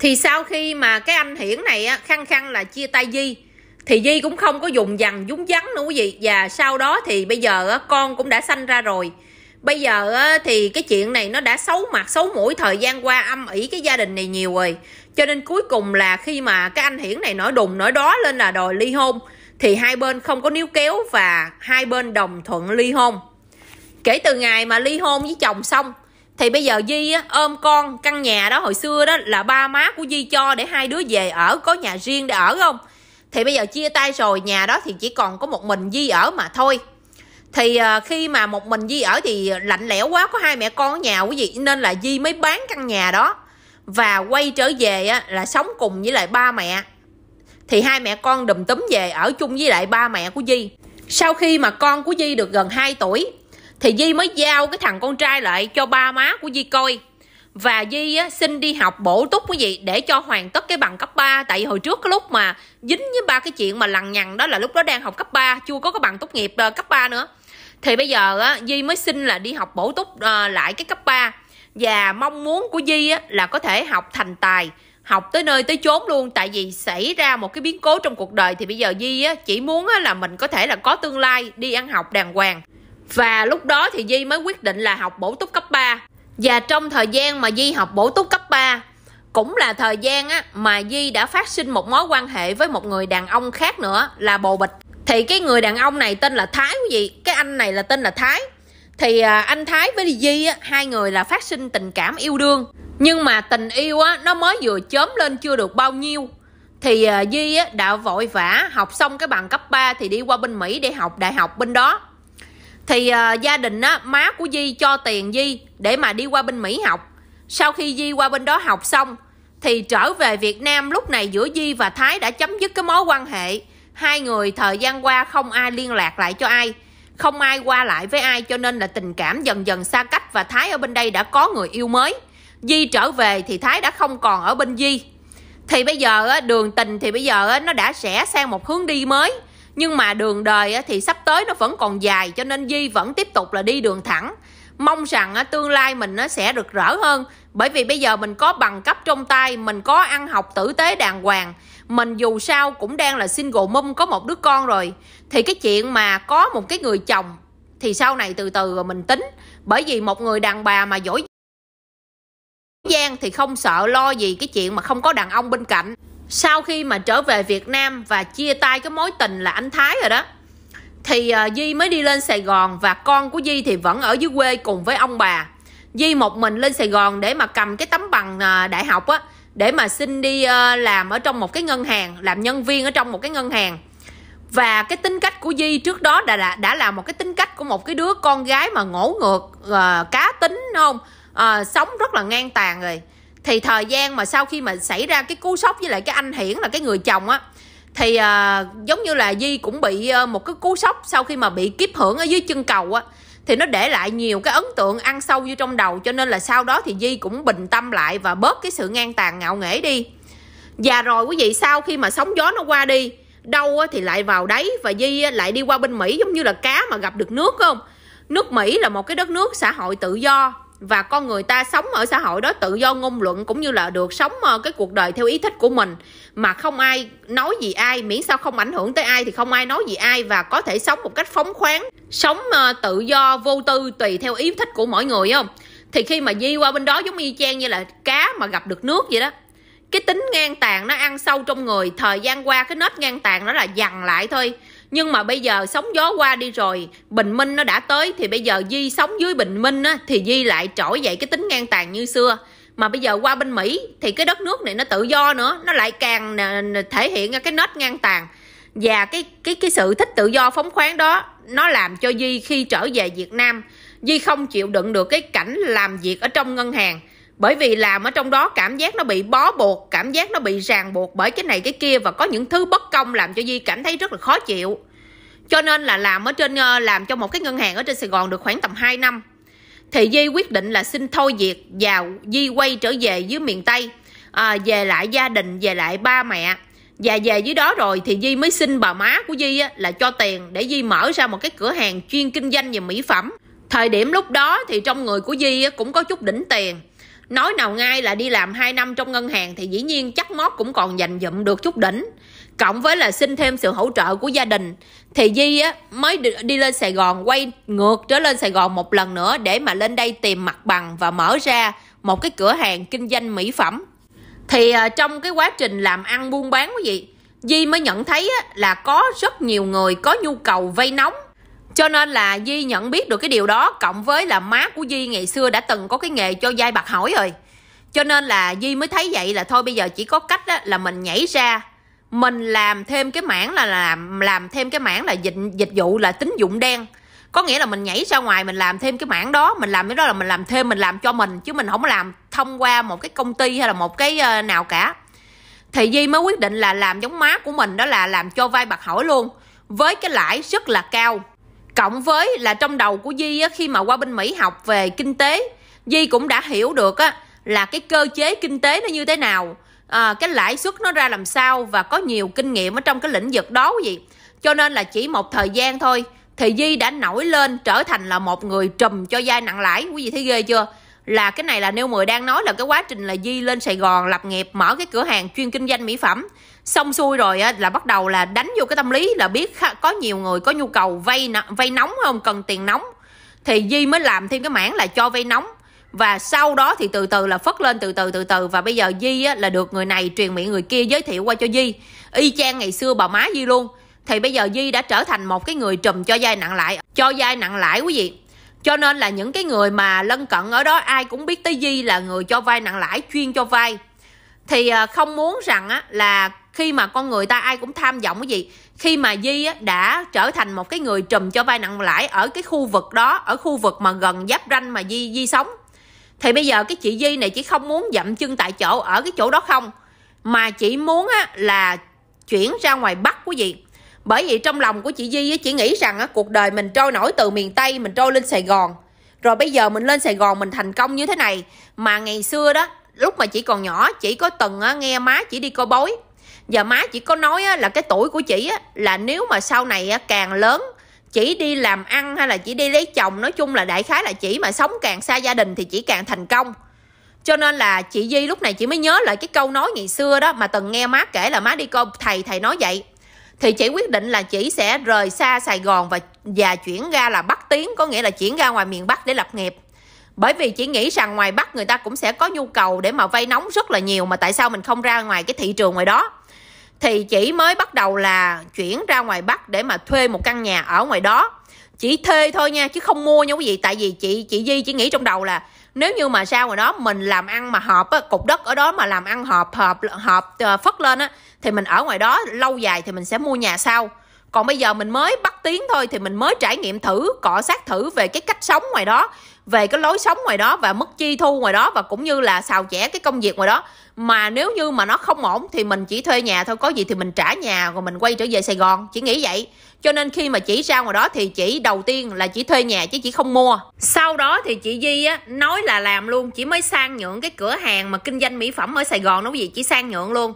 thì sau khi mà cái anh hiển này khăng khăng là chia tay di thì di cũng không có dùng dằn dúng dắn nữa quý vị và sau đó thì bây giờ con cũng đã sanh ra rồi bây giờ thì cái chuyện này nó đã xấu mặt xấu mũi thời gian qua âm ỉ cái gia đình này nhiều rồi cho nên cuối cùng là khi mà cái anh hiển này nói đùng nói đó lên là đòi ly hôn thì hai bên không có níu kéo và hai bên đồng thuận ly hôn kể từ ngày mà ly hôn với chồng xong thì bây giờ di á, ôm con căn nhà đó hồi xưa đó là ba má của di cho để hai đứa về ở có nhà riêng để ở không thì bây giờ chia tay rồi nhà đó thì chỉ còn có một mình di ở mà thôi thì ờ, khi mà một mình di ở thì lạnh lẽo quá có hai mẹ con ở nhà quý vị nên là di mới bán căn nhà đó và quay trở về á, là sống cùng với lại ba mẹ thì hai mẹ con đùm túm về ở chung với lại ba mẹ của di sau khi mà con của di được gần 2 tuổi thì di mới giao cái thằng con trai lại cho ba má của di coi và Di á, xin đi học bổ túc quý vị để cho hoàn tất cái bằng cấp 3 tại hồi trước cái lúc mà dính với ba cái chuyện mà lằng nhằng đó là lúc đó đang học cấp 3 chưa có cái bằng tốt nghiệp ờ, cấp 3 nữa thì bây giờ á, Di mới xin là đi học bổ túc à, lại cái cấp 3 và mong muốn của Di á, là có thể học thành tài học tới nơi tới chốn luôn tại vì xảy ra một cái biến cố trong cuộc đời thì bây giờ Di á, chỉ muốn á, là mình có thể là có tương lai đi ăn học đàng hoàng và lúc đó thì Di mới quyết định là học bổ túc cấp 3 và trong thời gian mà Di học bổ túc cấp 3 cũng là thời gian á, mà Di đã phát sinh một mối quan hệ với một người đàn ông khác nữa là Bồ Bịch thì cái người đàn ông này tên là thái quý vị cái anh này là tên là thái thì à, anh thái với di hai người là phát sinh tình cảm yêu đương nhưng mà tình yêu á nó mới vừa chớm lên chưa được bao nhiêu thì à, di á, đã vội vã học xong cái bằng cấp 3 thì đi qua bên mỹ để học đại học bên đó thì à, gia đình á má của di cho tiền di để mà đi qua bên mỹ học sau khi di qua bên đó học xong thì trở về việt nam lúc này giữa di và thái đã chấm dứt cái mối quan hệ Hai người thời gian qua không ai liên lạc lại cho ai, không ai qua lại với ai cho nên là tình cảm dần dần xa cách và Thái ở bên đây đã có người yêu mới. Di trở về thì Thái đã không còn ở bên Di. Thì bây giờ đường tình thì bây giờ nó đã sẽ sang một hướng đi mới. Nhưng mà đường đời thì sắp tới nó vẫn còn dài cho nên Di vẫn tiếp tục là đi đường thẳng. Mong rằng tương lai mình nó sẽ rực rỡ hơn bởi vì bây giờ mình có bằng cấp trong tay, mình có ăn học tử tế đàng hoàng mình dù sao cũng đang là single mum có một đứa con rồi thì cái chuyện mà có một cái người chồng thì sau này từ từ mình tính bởi vì một người đàn bà mà giỏi gian thì không sợ lo gì cái chuyện mà không có đàn ông bên cạnh sau khi mà trở về việt nam và chia tay cái mối tình là anh thái rồi đó thì à, di mới đi lên sài gòn và con của di thì vẫn ở dưới quê cùng với ông bà di một mình lên sài gòn để mà cầm cái tấm bằng à, đại học á để mà xin đi ờ, làm ở trong một cái ngân hàng làm nhân viên ở trong một cái ngân hàng và cái tính cách của Di trước đó đã là đã là một cái tính cách của một cái đứa con gái mà ngỗ ngược uh, cá tính không uh, sống rất là ngang tàn rồi thì thời gian mà sau khi mà xảy ra cái cú sốc với lại cái anh hiển là cái người chồng á thì uh, giống như là Di cũng bị uh, một cái cú sốc sau khi mà bị kiếp hưởng ở dưới chân cầu á thì nó để lại nhiều cái ấn tượng ăn sâu vô trong đầu cho nên là sau đó thì Di cũng bình tâm lại và bớt cái sự ngang tàn ngạo nghễ đi và rồi quý vị sau khi mà sóng gió nó qua đi đâu thì lại vào đấy và Di lại đi qua bên Mỹ giống như là cá mà gặp được nước không nước Mỹ là một cái đất nước xã hội tự do và con người ta sống ở xã hội đó tự do ngôn luận cũng như là được sống ờ, cái cuộc đời theo ý thích của mình mà không ai nói gì ai miễn sao không ảnh hưởng tới ai thì không ai nói gì ai và có thể sống một cách phóng khoáng sống ờ, tự do vô tư tùy theo ý thích của mỗi người không thì khi mà di qua bên đó giống y chang như là cá mà gặp được nước vậy đó cái tính ngang tàn nó ăn sâu trong người thời gian qua cái nết ngang tàn nó là dằn lại thôi nhưng mà bây giờ sóng gió qua đi rồi bình minh nó đã tới thì bây giờ di sống dưới bình minh á, thì di lại trỗi dậy cái tính ngang tàn như xưa mà bây giờ qua bên mỹ thì cái đất nước này nó tự do nữa nó lại càng à, thể hiện ra cái nết ngang tàn và cái cái cái sự thích tự do phóng khoáng đó nó làm cho di khi trở về việt nam di không chịu đựng được cái cảnh làm việc ở trong ngân hàng bởi vì làm ở trong đó cảm giác nó bị bó buộc cảm giác nó bị ràng buộc bởi cái này cái kia và có những thứ bất công làm cho di cảm thấy rất là khó chịu cho nên là làm ở trên ờ, làm cho một cái ngân hàng ở trên sài gòn được khoảng tầm 2 năm thì di quyết định là xin thôi việc và di quay trở về dưới miền tây à, về lại gia đình về lại ba mẹ và về dưới đó rồi thì di mới xin bà má của di á, là cho tiền để di mở ra một cái cửa hàng chuyên kinh doanh về mỹ phẩm thời điểm lúc đó thì trong người của di á, cũng có chút đỉnh tiền nói nào ngay là đi làm 2 năm trong ngân hàng thì dĩ nhiên chắc mót cũng còn dành dụm được chút đỉnh cộng với là xin thêm sự hỗ trợ của gia đình thì di á, mới đi lên sài gòn quay ngược trở lên sài gòn một lần nữa để mà lên đây tìm mặt bằng và mở ra một cái cửa hàng kinh doanh mỹ phẩm thì à, trong cái quá trình làm ăn buôn bán quý vị di mới nhận thấy á, là có rất nhiều người có nhu cầu vay nóng cho nên là Di nhận biết được cái điều đó cộng với là má của Di ngày xưa đã từng có cái nghề cho dai bạc hỏi rồi cho nên là Di mới thấy vậy là thôi bây giờ chỉ có cách đó là mình nhảy ra mình làm thêm cái mảng là làm làm thêm cái mảng là dịch dịch vụ là tín dụng đen có nghĩa là mình nhảy ra ngoài mình làm thêm cái mảng đó mình làm cái đó là mình làm thêm mình làm cho mình chứ mình không làm thông qua một cái công ty hay là một cái ờ, nào cả thì Di mới quyết định là làm giống má của mình đó là làm cho vai bạc hỏi luôn với cái lãi rất là cao cộng với là trong đầu của Di á, khi mà qua bên Mỹ học về kinh tế Di cũng đã hiểu được á, là cái cơ chế kinh tế nó như thế nào à, cái lãi suất nó ra làm sao và có nhiều kinh nghiệm ở trong cái lĩnh vực đó gì cho nên là chỉ một thời gian thôi thì Di đã nổi lên trở thành là một người trùm cho dai nặng lãi quý vị thấy ghê chưa là cái này là nêu mười đang nói là cái quá trình là di lên sài gòn lập nghiệp mở cái cửa hàng chuyên kinh doanh mỹ phẩm xong xuôi rồi á, là bắt đầu là đánh vô cái tâm lý là biết có nhiều người có nhu cầu vay vay nóng không cần tiền nóng thì di mới làm thêm cái mảng là cho vay nóng và sau đó thì từ từ là phất lên từ từ từ từ và bây giờ di á, là được người này truyền miệng người kia giới thiệu qua cho di y chang ngày xưa bà má di luôn thì bây giờ di đã trở thành một cái người trùm cho dai nặng lại cho dai nặng lãi quý vị cho nên là những cái người mà lân cận ở đó ai cũng biết tới di là người cho vay nặng lãi chuyên cho vay thì à, không muốn rằng á, là khi mà con người ta ai cũng tham vọng cái gì khi mà di á, đã trở thành một cái người trùm cho vay nặng lãi ở cái khu vực đó ở khu vực mà gần giáp ranh mà di di sống thì bây giờ cái chị di này chỉ không muốn dậm chân tại chỗ ở cái chỗ đó không mà chỉ muốn á, là chuyển ra ngoài bắc quý vị bởi vì trong lòng của chị Di chị nghĩ rằng á cuộc đời mình trôi nổi từ miền Tây mình trôi lên Sài Gòn. Rồi bây giờ mình lên Sài Gòn mình thành công như thế này. Mà ngày xưa đó, lúc mà chị còn nhỏ, chị có từng nghe má chị đi coi bối Và má chỉ có nói là cái tuổi của chị là nếu mà sau này càng lớn chỉ đi làm ăn hay là chỉ đi lấy chồng nói chung là đại khái là chỉ mà sống càng xa gia đình thì chỉ càng thành công cho nên là chị di lúc này chị mới nhớ lại cái câu nói ngày xưa đó mà từng nghe má kể là má đi coi thầy thầy nói vậy thì chị quyết định là chị sẽ rời xa Sài Gòn và và chuyển ra là Bắc Tiến có nghĩa là chuyển ra ngoài miền Bắc để lập nghiệp bởi vì chị nghĩ rằng ngoài Bắc người ta cũng sẽ có nhu cầu để mà vay nóng rất là nhiều mà tại sao mình không ra ngoài cái thị trường ngoài đó thì chị mới bắt đầu là chuyển ra ngoài Bắc để mà thuê một căn nhà ở ngoài đó chỉ thuê thôi nha chứ không mua nha quý vị tại vì chị chị Di chỉ nghĩ trong đầu là nếu như mà sau rồi đó mình làm ăn mà hợp á, cục đất ở đó mà làm ăn hợp hợp hợp ờ, phất lên á thì mình ở ngoài đó lâu dài thì mình sẽ mua nhà sau còn bây giờ mình mới bắt tiếng thôi thì mình mới trải nghiệm thử cọ sát thử về cái cách sống ngoài đó về cái lối sống ngoài đó và mức chi thu ngoài đó và cũng như là xào trẻ cái công việc ngoài đó mà nếu như mà nó không ổn thì mình chỉ thuê nhà thôi có gì thì mình trả nhà rồi mình quay trở về Sài Gòn chỉ nghĩ vậy cho nên khi mà chỉ ra ngoài đó thì chỉ đầu tiên là chỉ thuê nhà chứ chỉ không mua sau đó thì chị Di á nói là làm luôn chỉ mới sang nhượng cái cửa hàng mà kinh doanh mỹ phẩm ở Sài Gòn nó gì chỉ sang nhượng luôn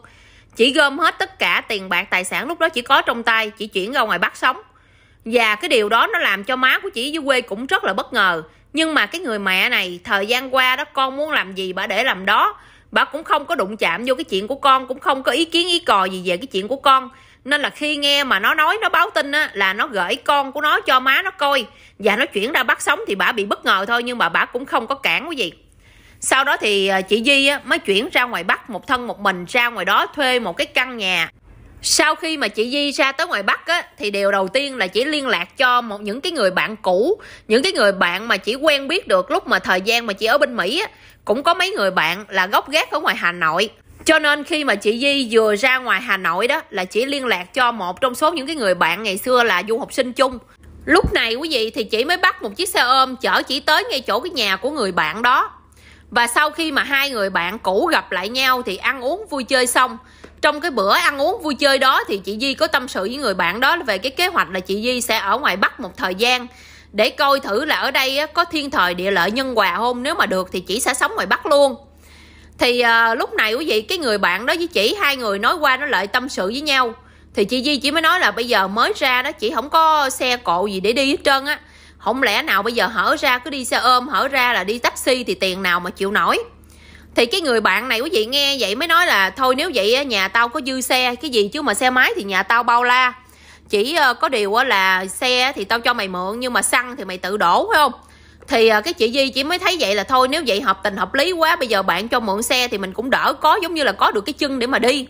chỉ gom hết tất cả tiền bạc tài sản lúc đó chỉ có trong tay chỉ chuyển ra ngoài Bắc sống và cái điều đó nó làm cho má của chị dưới quê cũng rất là bất ngờ. Nhưng mà cái người mẹ này thời gian qua đó con muốn làm gì bà để làm đó. Bà cũng không có đụng chạm vô cái chuyện của con, cũng không có ý kiến ý cò gì về cái chuyện của con. Nên là khi nghe mà nó nói nó báo tin á, là nó gửi con của nó cho má nó coi và nó chuyển ra bắt sống thì bà bị bất ngờ thôi nhưng mà bà cũng không có cản cái gì. Sau đó thì à, chị Di mới chuyển ra ngoài Bắc một thân một mình ra ngoài đó thuê một cái căn nhà sau khi mà chị Di ra tới ngoài Bắc á thì điều đầu tiên là chỉ liên lạc cho một những cái người bạn cũ, những cái người bạn mà chỉ quen biết được lúc mà thời gian mà chị ở bên Mỹ á, cũng có mấy người bạn là gốc gác ở ngoài Hà Nội. Cho nên khi mà chị Di vừa ra ngoài Hà Nội đó là chỉ liên lạc cho một trong số những cái người bạn ngày xưa là du học sinh chung. Lúc này quý vị thì chị mới bắt một chiếc xe ôm chở chị tới ngay chỗ cái nhà của người bạn đó và sau khi mà hai người bạn cũ gặp lại nhau thì ăn uống vui chơi xong trong cái bữa ăn uống vui chơi đó thì chị Di có tâm sự với người bạn đó về cái kế hoạch là chị Di sẽ ở ngoài Bắc một thời gian để coi thử là ở đây có thiên thời địa lợi nhân hòa không nếu mà được thì chị sẽ sống ngoài Bắc luôn thì à, lúc này quý vị cái người bạn đó với chị hai người nói qua nó lại tâm sự với nhau thì chị Di chỉ mới nói là bây giờ mới ra đó chị không có xe cộ gì để đi hết trơn á không lẽ nào bây giờ hở ra cứ đi xe ôm hở ra là đi taxi thì tiền nào mà chịu nổi thì cái người bạn này quý vị nghe vậy mới nói là thôi nếu vậy nhà tao có dư xe cái gì chứ mà xe máy thì nhà tao bao la chỉ ờ, có điều là xe thì tao cho mày mượn nhưng mà xăng thì mày tự đổ phải không thì ờ, cái chị Di chỉ mới thấy vậy là thôi nếu vậy hợp tình hợp lý quá bây giờ bạn cho mượn xe thì mình cũng đỡ có giống như là có được cái chân để mà đi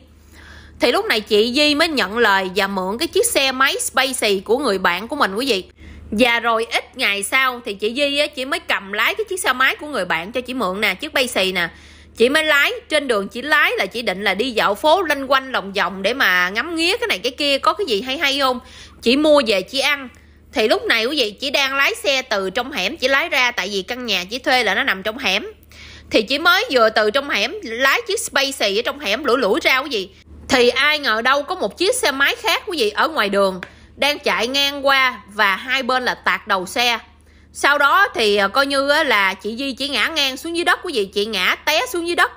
thì lúc này chị Di mới nhận lời và mượn cái chiếc xe máy Spacey của người bạn của mình quý vị và rồi ít ngày sau thì chị Di á, chị mới cầm lái cái chiếc xe máy của người bạn cho chị mượn nè chiếc bay xì nè chị mới lái trên đường chị lái là chị định là đi dạo phố lanh quanh lòng vòng để mà ngắm nghía cái này cái kia có cái gì hay hay không chị mua về chị ăn thì lúc này quý vị chị đang lái xe từ trong hẻm chị lái ra tại vì căn nhà chị thuê là nó nằm trong hẻm thì chị mới vừa từ trong hẻm lái chiếc spacey ở trong hẻm lủi lủi ra quý vị thì ai ngờ đâu có một chiếc xe máy khác quý vị ở ngoài đường đang chạy ngang qua và hai bên là tạt đầu xe sau đó thì à, coi như là chị Di chỉ ngã ngang xuống dưới đất quý vị chị ngã té xuống dưới đất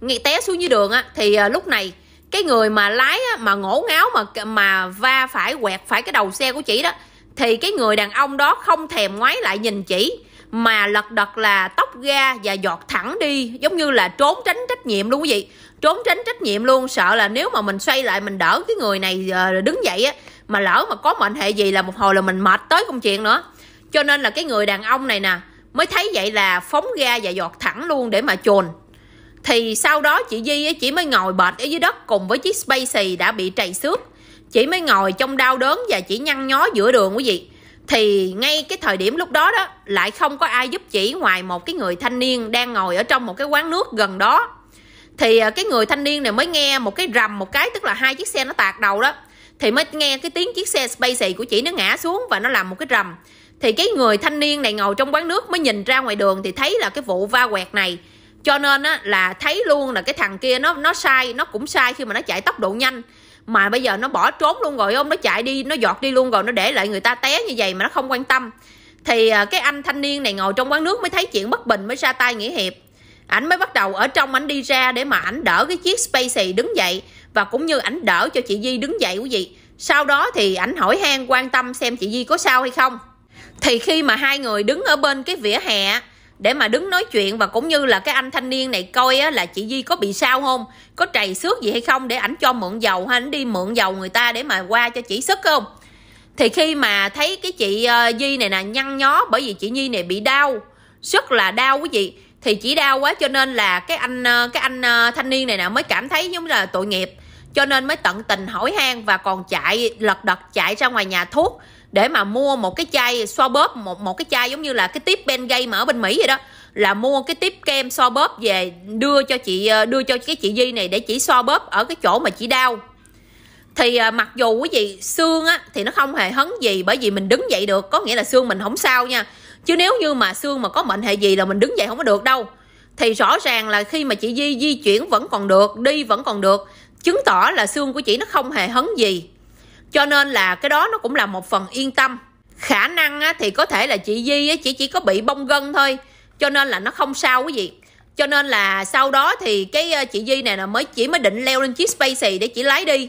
nghe té xuống dưới đường á thì à, lúc này cái người mà lái á, mà ngổ ngáo mà mà va phải quẹt phải cái đầu xe của chị đó thì cái người đàn ông đó không thèm ngoái lại nhìn chị mà lật đật là tóc ga và giọt thẳng đi giống như là trốn tránh trách nhiệm luôn quý vị trốn tránh trách nhiệm luôn sợ là nếu mà mình xoay lại mình đỡ cái người này ờ, đứng dậy á mà lỡ mà có mệnh hệ gì là một hồi là mình mệt tới công chuyện nữa cho nên là cái người đàn ông này nè mới thấy vậy là phóng ga và giọt thẳng luôn để mà chồn thì sau đó chị Di ấy chỉ mới ngồi bệt ở dưới đất cùng với chiếc Spacey đã bị trầy xước chỉ mới ngồi trong đau đớn và chỉ nhăn nhó giữa đường quý vị thì ngay cái thời điểm lúc đó đó lại không có ai giúp chỉ ngoài một cái người thanh niên đang ngồi ở trong một cái quán nước gần đó thì à, cái người thanh niên này mới nghe một cái rầm một cái tức là hai chiếc xe nó tạt đầu đó thì mới nghe cái tiếng chiếc xe spacey của chị nó ngã xuống và nó làm một cái rầm thì cái người thanh niên này ngồi trong quán nước mới nhìn ra ngoài đường thì thấy là cái vụ va quẹt này cho nên á, là thấy luôn là cái thằng kia nó nó sai nó cũng sai khi mà nó chạy tốc độ nhanh mà bây giờ nó bỏ trốn luôn rồi ông nó chạy đi nó giọt đi luôn rồi nó để lại người ta té như vậy mà nó không quan tâm thì à, cái anh thanh niên này ngồi trong quán nước mới thấy chuyện bất bình mới ra tay nghĩa hiệp ảnh mới bắt đầu ở trong ảnh đi ra để mà ảnh đỡ cái chiếc spacey đứng dậy và cũng như ảnh đỡ cho chị Di đứng dậy quý vị. Sau đó thì ảnh hỏi han quan tâm xem chị Di có sao hay không. Thì khi mà hai người đứng ở bên cái vỉa hè để mà đứng nói chuyện và cũng như là cái anh thanh niên này coi á, là chị Di có bị sao không, có trầy xước gì hay không để ảnh cho mượn dầu hay ảnh đi mượn dầu người ta để mà qua cho chị sức không. Thì khi mà thấy cái chị ờ, Di này nè nhăn nhó bởi vì chị Nhi này bị đau, rất là đau quý vị thì chỉ đau quá cho nên là cái anh ờ, cái anh ờ, thanh niên này nè mới cảm thấy giống là tội nghiệp cho nên mới tận tình hỏi han và còn chạy lật đật chạy ra ngoài nhà thuốc để mà mua một cái chai xoa bóp một một cái chai giống như là cái tiếp Bengay mà ở bên Mỹ vậy đó là mua cái tiếp kem xoa bóp về đưa cho chị ờ, đưa cho cái chị Di này để chỉ xoa bóp ở cái chỗ mà chị đau thì ờ, mặc dù quý vị xương á thì nó không hề hấn gì bởi vì mình đứng dậy được có nghĩa là xương mình không sao nha chứ nếu như mà xương mà có mệnh hệ gì là mình đứng dậy không có được đâu thì rõ ràng là khi mà chị Di di chuyển vẫn còn được đi vẫn còn được chứng tỏ là xương của chị nó không hề hấn gì cho nên là cái đó nó cũng là một phần yên tâm khả năng thì có thể là chị di chỉ chỉ có bị bong gân thôi cho nên là nó không sao quý vị cho nên là sau đó thì cái ờ, chị di này là mới chỉ mới định leo lên chiếc spacey để chỉ lái đi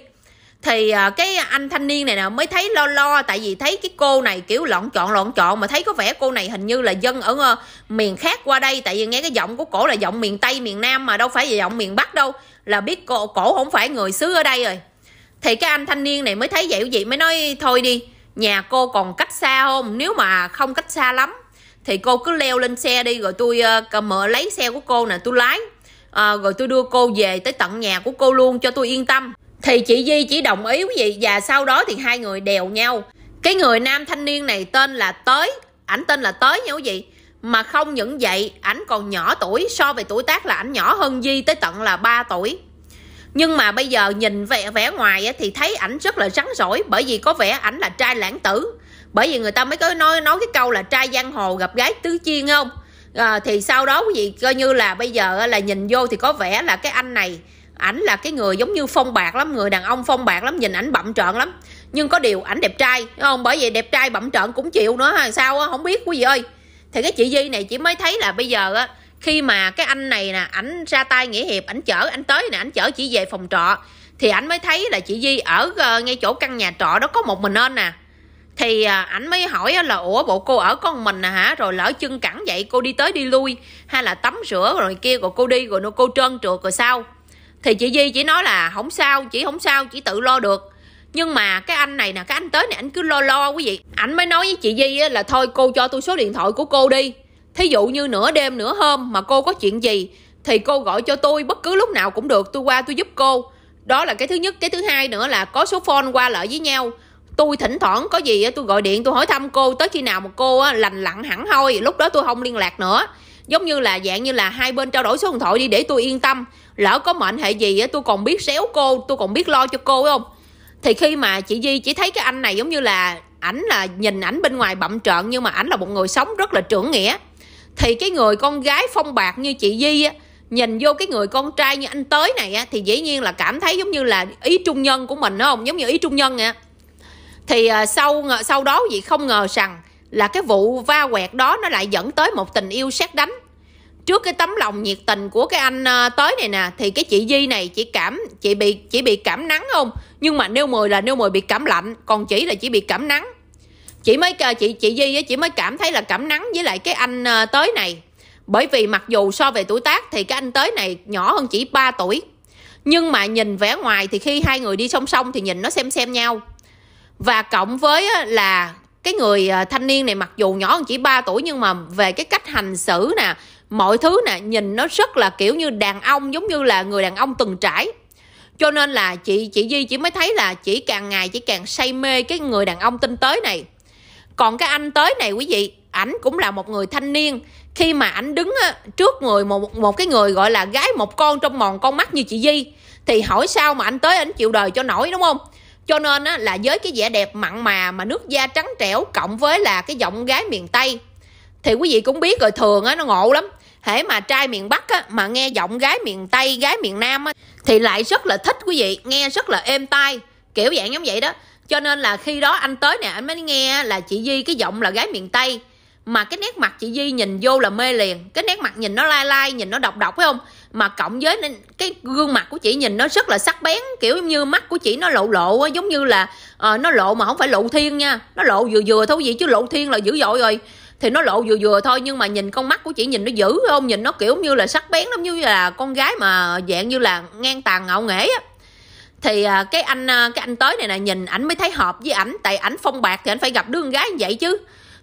thì ờ, cái anh thanh niên này nè mới thấy lo lo tại vì thấy cái cô này kiểu lọn chọn lọn chọn mà thấy có vẻ cô này hình như là dân ở ờ, miền khác qua đây tại vì nghe cái giọng của cổ là giọng miền tây miền nam mà đâu phải là giọng miền bắc đâu là biết cổ, cổ không phải người xứ ở đây rồi thì cái anh thanh niên này mới thấy vậy vậy mới nói thôi đi nhà cô còn cách xa không nếu mà không cách xa lắm thì cô cứ leo lên xe đi rồi tôi uh, mở lấy xe của cô nè tôi lái à, rồi tôi đưa cô về tới tận nhà của cô luôn cho tôi yên tâm thì chị Di chỉ đồng ý quý vị và sau đó thì hai người đèo nhau cái người nam thanh niên này tên là tới ảnh tên là tới nha quý vị mà không những vậy ảnh còn nhỏ tuổi so về tuổi tác là ảnh nhỏ hơn di tới tận là 3 tuổi nhưng mà bây giờ nhìn vẻ vẻ ngoài thì thấy ảnh rất là rắn rỏi bởi vì có vẻ ảnh là trai lãng tử bởi vì người ta mới có nói nói cái câu là trai giang hồ gặp gái tứ chiên không à, thì sau đó quý vị coi như là bây giờ là nhìn vô thì có vẻ là cái anh này ảnh là cái người giống như phong bạc lắm người đàn ông phong bạc lắm nhìn ảnh bậm trợn lắm nhưng có điều ảnh đẹp trai không bởi vì đẹp trai bậm trợn cũng chịu nữa sao không biết quý vị ơi thì cái chị Di này chỉ mới thấy là bây giờ á khi mà cái anh này nè ảnh ra tay nghĩa hiệp ảnh chở anh tới nè ảnh chở chị về phòng trọ thì ảnh mới thấy là chị Di ở ờ, ngay chỗ căn nhà trọ đó có một mình anh nè thì ờ, ảnh mới hỏi là ủa bộ cô ở con mình nè hả rồi lỡ chân cẳng vậy cô đi tới đi lui hay là tắm rửa rồi kia rồi cô đi rồi nó cô trơn trượt rồi sao thì chị Di chỉ nói là không sao chị không sao chỉ tự lo được nhưng mà cái anh này nè cái anh tới này anh cứ lo lo quý vị ảnh mới nói với chị di á, là thôi cô cho tôi số điện thoại của cô đi thí dụ như nửa đêm nửa hôm mà cô có chuyện gì thì cô gọi cho tôi bất cứ lúc nào cũng được tôi qua tôi giúp cô đó là cái thứ nhất cái thứ hai nữa là có số phone qua lại với nhau tôi thỉnh thoảng có gì tôi gọi điện tôi hỏi thăm cô tới khi nào mà cô lành lặn hẳn hoi lúc đó tôi không liên lạc nữa giống như là dạng như là hai bên trao đổi số điện thoại đi để tôi yên tâm lỡ có mệnh hệ gì tôi còn biết xéo cô tôi còn biết lo cho cô phải không thì khi mà chị Di chỉ thấy cái anh này giống như là ảnh là nhìn ảnh bên ngoài bậm trợn nhưng mà ảnh là một người sống rất là trưởng nghĩa thì cái người con gái phong bạc như chị Di á nhìn vô cái người con trai như anh tới này á thì dĩ nhiên là cảm thấy giống như là ý trung nhân của mình đúng không giống như ý trung nhân á thì à, sau sau đó chị không ngờ rằng là cái vụ va quẹt đó nó lại dẫn tới một tình yêu xét đánh trước cái tấm lòng nhiệt tình của cái anh ờ, tới này nè thì cái chị Di này chỉ cảm chị bị chỉ bị cảm nắng không nhưng mà nêu 10 là nêu 10 bị cảm lạnh còn chỉ là chỉ bị cảm nắng chị mới ờ, chị chị Di chị mới cảm thấy là cảm nắng với lại cái anh ờ, tới này bởi vì mặc dù so về tuổi tác thì cái anh tới này nhỏ hơn chỉ 3 tuổi nhưng mà nhìn vẻ ngoài thì khi hai người đi song song thì nhìn nó xem xem nhau và cộng với là cái người thanh niên này mặc dù nhỏ hơn chỉ 3 tuổi nhưng mà về cái cách hành xử nè mọi thứ nè nhìn nó rất là kiểu như đàn ông giống như là người đàn ông từng trải cho nên là chị chị Di chỉ mới thấy là chỉ càng ngày chỉ càng say mê cái người đàn ông tinh tế này còn cái anh tới này quý vị ảnh cũng là một người thanh niên khi mà ảnh đứng trước người một một cái người gọi là gái một con trong mòn con mắt như chị Di thì hỏi sao mà anh tới ảnh chịu đời cho nổi đúng không cho nên á, là với cái vẻ đẹp mặn mà mà nước da trắng trẻo cộng với là cái giọng gái miền Tây thì quý vị cũng biết rồi thường á nó ngộ lắm hễ mà trai miền Bắc á, mà nghe giọng gái miền Tây, gái miền Nam á, thì lại rất là thích quý vị, nghe rất là êm tai, kiểu dạng giống vậy đó. Cho nên là khi đó anh tới nè, anh mới nghe là chị Di cái giọng là gái miền Tây. Mà cái nét mặt chị Di nhìn vô là mê liền, cái nét mặt nhìn nó lai lai, nhìn nó độc độc phải không? Mà cộng với cái gương mặt của chị nhìn nó rất là sắc bén, kiểu như mắt của chị nó lộ lộ giống như là uh, nó lộ mà không phải lộ thiên nha, nó lộ vừa vừa thôi gì chứ lộ thiên là dữ dội rồi thì nó lộ vừa vừa thôi nhưng mà nhìn con mắt của chị nhìn nó dữ không nhìn nó kiểu như là sắc bén lắm như là con gái mà dạng như là ngang tàn ngạo nghễ á thì à, cái anh à, cái anh tới này nè nhìn ảnh mới thấy hợp với ảnh tại ảnh phong bạc thì ảnh phải gặp đứa con gái như vậy chứ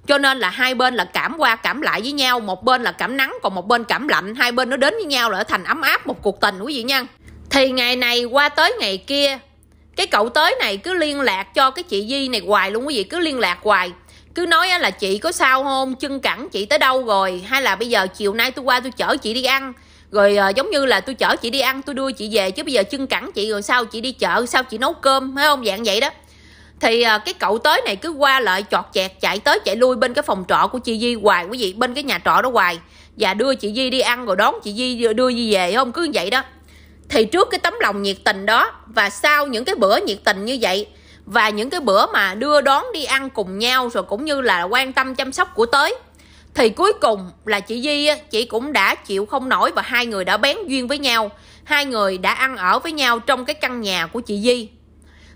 cho nên là hai bên là cảm qua cảm lại với nhau một bên là cảm nắng còn một bên cảm lạnh hai bên nó đến với nhau là thành ấm áp một cuộc tình quý vị nha thì ngày này qua tới ngày kia cái cậu tới này cứ liên lạc cho cái chị di này hoài luôn quý vị cứ liên lạc hoài cứ nói là chị có sao không chân cẳng chị tới đâu rồi hay là bây giờ chiều nay tôi qua tôi chở chị đi ăn rồi ờ, giống như là tôi chở chị đi ăn tôi đưa chị về chứ bây giờ chân cẳng chị rồi sao chị đi chợ sao chị nấu cơm phải không dạng vậy đó thì ờ, cái cậu tới này cứ qua lại chọt chẹt chạy tới chạy lui bên cái phòng trọ của chị Di hoài quý vị bên cái nhà trọ đó hoài và đưa chị Di đi ăn rồi đón chị Di đưa Di về không cứ như vậy đó thì trước cái tấm lòng nhiệt tình đó và sau những cái bữa nhiệt tình như vậy và những cái bữa mà đưa đón đi ăn cùng nhau rồi cũng như là quan tâm chăm sóc của tới thì cuối cùng là chị Di chị cũng đã chịu không nổi và hai người đã bén duyên với nhau hai người đã ăn ở với nhau trong cái căn nhà của chị Di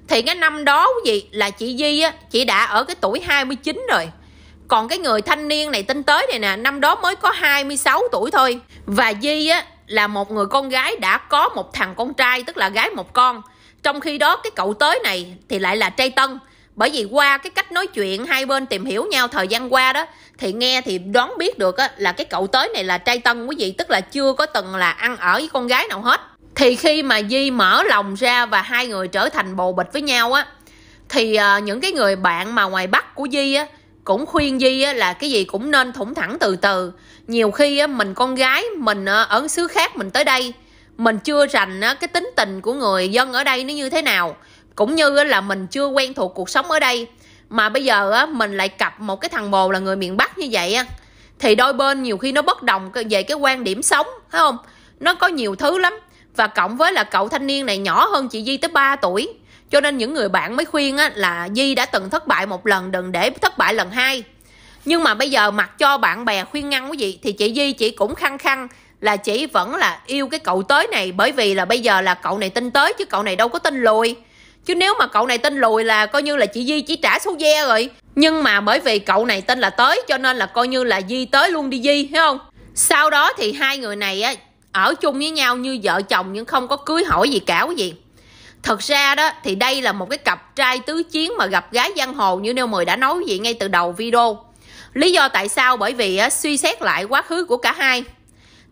thì cái năm đó quý vị là chị Di á chị đã ở cái tuổi 29 rồi còn cái người thanh niên này tinh tới này nè năm đó mới có 26 tuổi thôi và Di á là một người con gái đã có một thằng con trai tức là gái một con trong khi đó cái cậu tới này thì lại là trai Tân. Bởi vì qua cái cách nói chuyện hai bên tìm hiểu nhau thời gian qua đó thì nghe thì đoán biết được á, là cái cậu tới này là trai Tân quý vị tức là chưa có từng là ăn ở với con gái nào hết. Thì khi mà Di mở lòng ra và hai người trở thành bồ bịch với nhau á thì ờ, những cái người bạn mà ngoài Bắc của Di á cũng khuyên Di á, là cái gì cũng nên thủng thẳng từ từ. Nhiều khi á, mình con gái mình ờ, ở xứ khác mình tới đây mình chưa rành cái tính tình của người dân ở đây nó như thế nào cũng như là mình chưa quen thuộc cuộc sống ở đây mà bây giờ mình lại cặp một cái thằng bồ là người miền bắc như vậy thì đôi bên nhiều khi nó bất đồng về cái quan điểm sống phải không nó có nhiều thứ lắm và cộng với là cậu thanh niên này nhỏ hơn chị di tới 3 tuổi cho nên những người bạn mới khuyên á, là di đã từng thất bại một lần đừng để thất bại lần hai nhưng mà bây giờ mặc cho bạn bè khuyên ngăn quý vị thì chị di chị cũng khăng khăng là chỉ vẫn là yêu cái cậu tới này bởi vì là bây giờ là cậu này tin tới chứ cậu này đâu có tin lùi chứ nếu mà cậu này tin lùi là coi như là chị di chỉ trả số ve rồi nhưng mà bởi vì cậu này tên là tới cho nên là coi như là di tới luôn đi di thấy không sau đó thì hai người này á ở chung với nhau như vợ chồng nhưng không có cưới hỏi gì cả cái gì thật ra đó thì đây là một cái cặp trai tứ chiến mà gặp gái giang hồ như nêu mười đã nói vậy ngay từ đầu video lý do tại sao bởi vì á, suy xét lại quá khứ của cả hai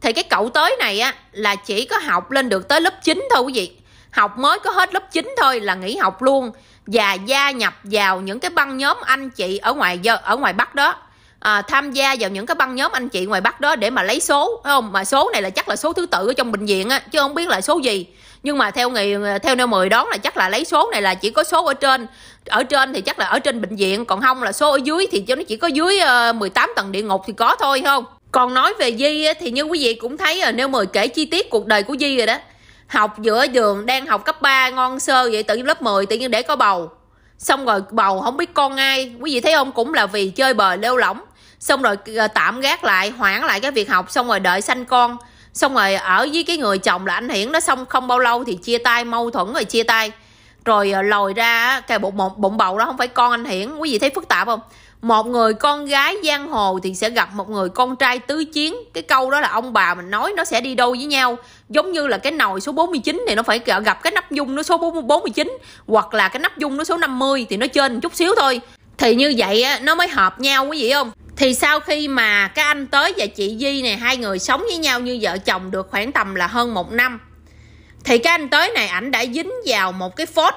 thì cái cậu tới này á là chỉ có học lên được tới lớp 9 thôi quý vị học mới có hết lớp 9 thôi là nghỉ học luôn và gia nhập vào những cái băng nhóm anh chị ở ngoài ở ngoài Bắc đó à, tham gia vào những cái băng nhóm anh chị ngoài Bắc đó để mà lấy số phải không mà số này là chắc là số thứ tự ở trong bệnh viện á chứ không biết là số gì nhưng mà theo người theo nêu 10 đón là chắc là lấy số này là chỉ có số ở trên ở trên thì chắc là ở trên bệnh viện còn không là số ở dưới thì cho nó chỉ có dưới 18 ờ, tầng địa ngục thì có thôi không còn nói về di thì như quý vị cũng thấy rồi nếu mời kể chi tiết cuộc đời của di rồi đó học giữa đường đang học cấp 3 ngon sơ vậy tự nhiên lớp 10 tự nhiên để có bầu xong rồi bầu không biết con ai quý vị thấy không cũng là vì chơi bời lêu lỏng xong rồi ờ, tạm gác lại hoãn lại cái việc học xong rồi đợi sanh con xong rồi ở với cái người chồng là anh hiển đó xong không bao lâu thì chia tay mâu thuẫn rồi chia tay rồi ờ, lòi ra cái bụng bụng bầu đó không phải con anh hiển quý vị thấy phức tạp không một người con gái giang hồ thì sẽ gặp một người con trai tứ chiến cái câu đó là ông bà mình nói nó sẽ đi đâu với nhau giống như là cái nồi số 49 thì nó phải gặp cái nắp dung nó số 49 hoặc là cái nắp dung nó số 50 thì nó trên một chút xíu thôi thì như vậy á, nó mới hợp nhau quý vị không thì sau khi mà cái anh tới và chị Di này hai người sống với nhau như vợ chồng được khoảng tầm là hơn một năm thì cái anh tới này ảnh đã dính vào một cái phốt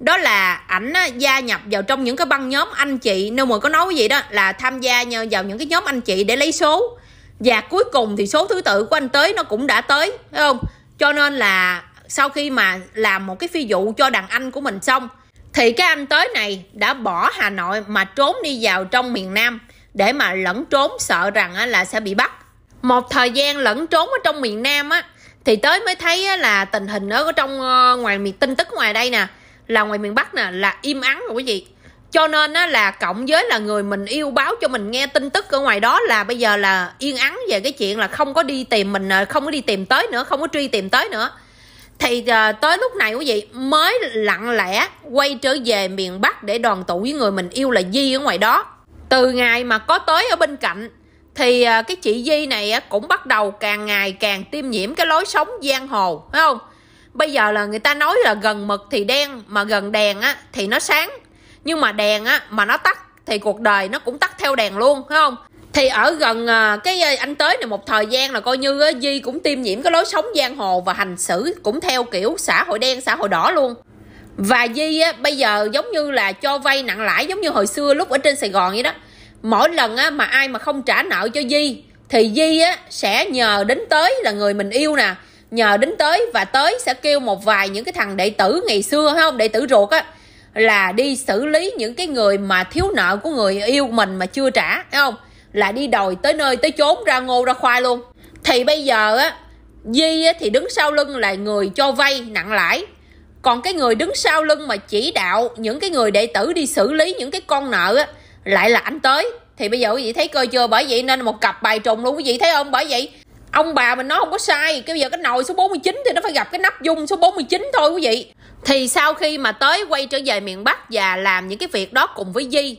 đó là ảnh gia nhập vào trong những cái băng nhóm anh chị nêu mười có nói gì đó là tham gia vào những cái nhóm anh chị để lấy số và cuối cùng thì số thứ tự của anh tới nó cũng đã tới phải không cho nên là sau khi mà làm một cái phi vụ cho đàn anh của mình xong thì cái anh tới này đã bỏ hà nội mà trốn đi vào trong miền nam để mà lẫn trốn sợ rằng là sẽ bị bắt một thời gian lẫn trốn ở trong miền nam á thì tới mới thấy là tình hình ở trong ờ, ngoài miền tin tức ngoài đây nè là ngoài miền bắc nè là im ắng rồi quý vị cho nên á, là cộng với là người mình yêu báo cho mình nghe tin tức ở ngoài đó là bây giờ là yên ắng về cái chuyện là không có đi tìm mình à, không có đi tìm tới nữa không có truy tìm tới nữa thì à, tới lúc này quý vị mới lặng lẽ quay trở về miền bắc để đoàn tụ với người mình yêu là di ở ngoài đó từ ngày mà có tới ở bên cạnh thì à, cái chị di này á, cũng bắt đầu càng ngày càng tiêm nhiễm cái lối sống giang hồ phải không bây giờ là người ta nói là gần mực thì đen mà gần đèn á thì nó sáng nhưng mà đèn á mà nó tắt thì cuộc đời nó cũng tắt theo đèn luôn phải không thì ở gần à, cái à, anh tới này một thời gian là coi như di cũng tiêm nhiễm cái lối sống giang hồ và hành xử cũng theo kiểu xã hội đen xã hội đỏ luôn và di á, bây giờ giống như là cho vay nặng lãi giống như hồi xưa lúc ở trên sài gòn vậy đó mỗi lần á, mà ai mà không trả nợ cho di thì di á, sẽ nhờ đến tới là người mình yêu nè nhờ đến tới và tới sẽ kêu một vài những cái thằng đệ tử ngày xưa không đệ tử ruột á là đi xử lý những cái người mà thiếu nợ của người yêu mình mà chưa trả thấy không là đi đòi tới nơi tới chốn ra ngô ra khoai luôn thì bây giờ á di á, thì đứng sau lưng là người cho vay nặng lãi còn cái người đứng sau lưng mà chỉ đạo những cái người đệ tử đi xử lý những cái con nợ á lại là anh tới thì bây giờ quý vị thấy coi chưa bởi vậy nên một cặp bài trùng luôn quý vị thấy không bởi vậy ông bà mình nói không có sai cái giờ cái nồi số 49 thì nó phải gặp cái nắp dung số 49 thôi quý vị thì sau khi mà tới quay trở về miền Bắc và làm những cái việc đó cùng với Di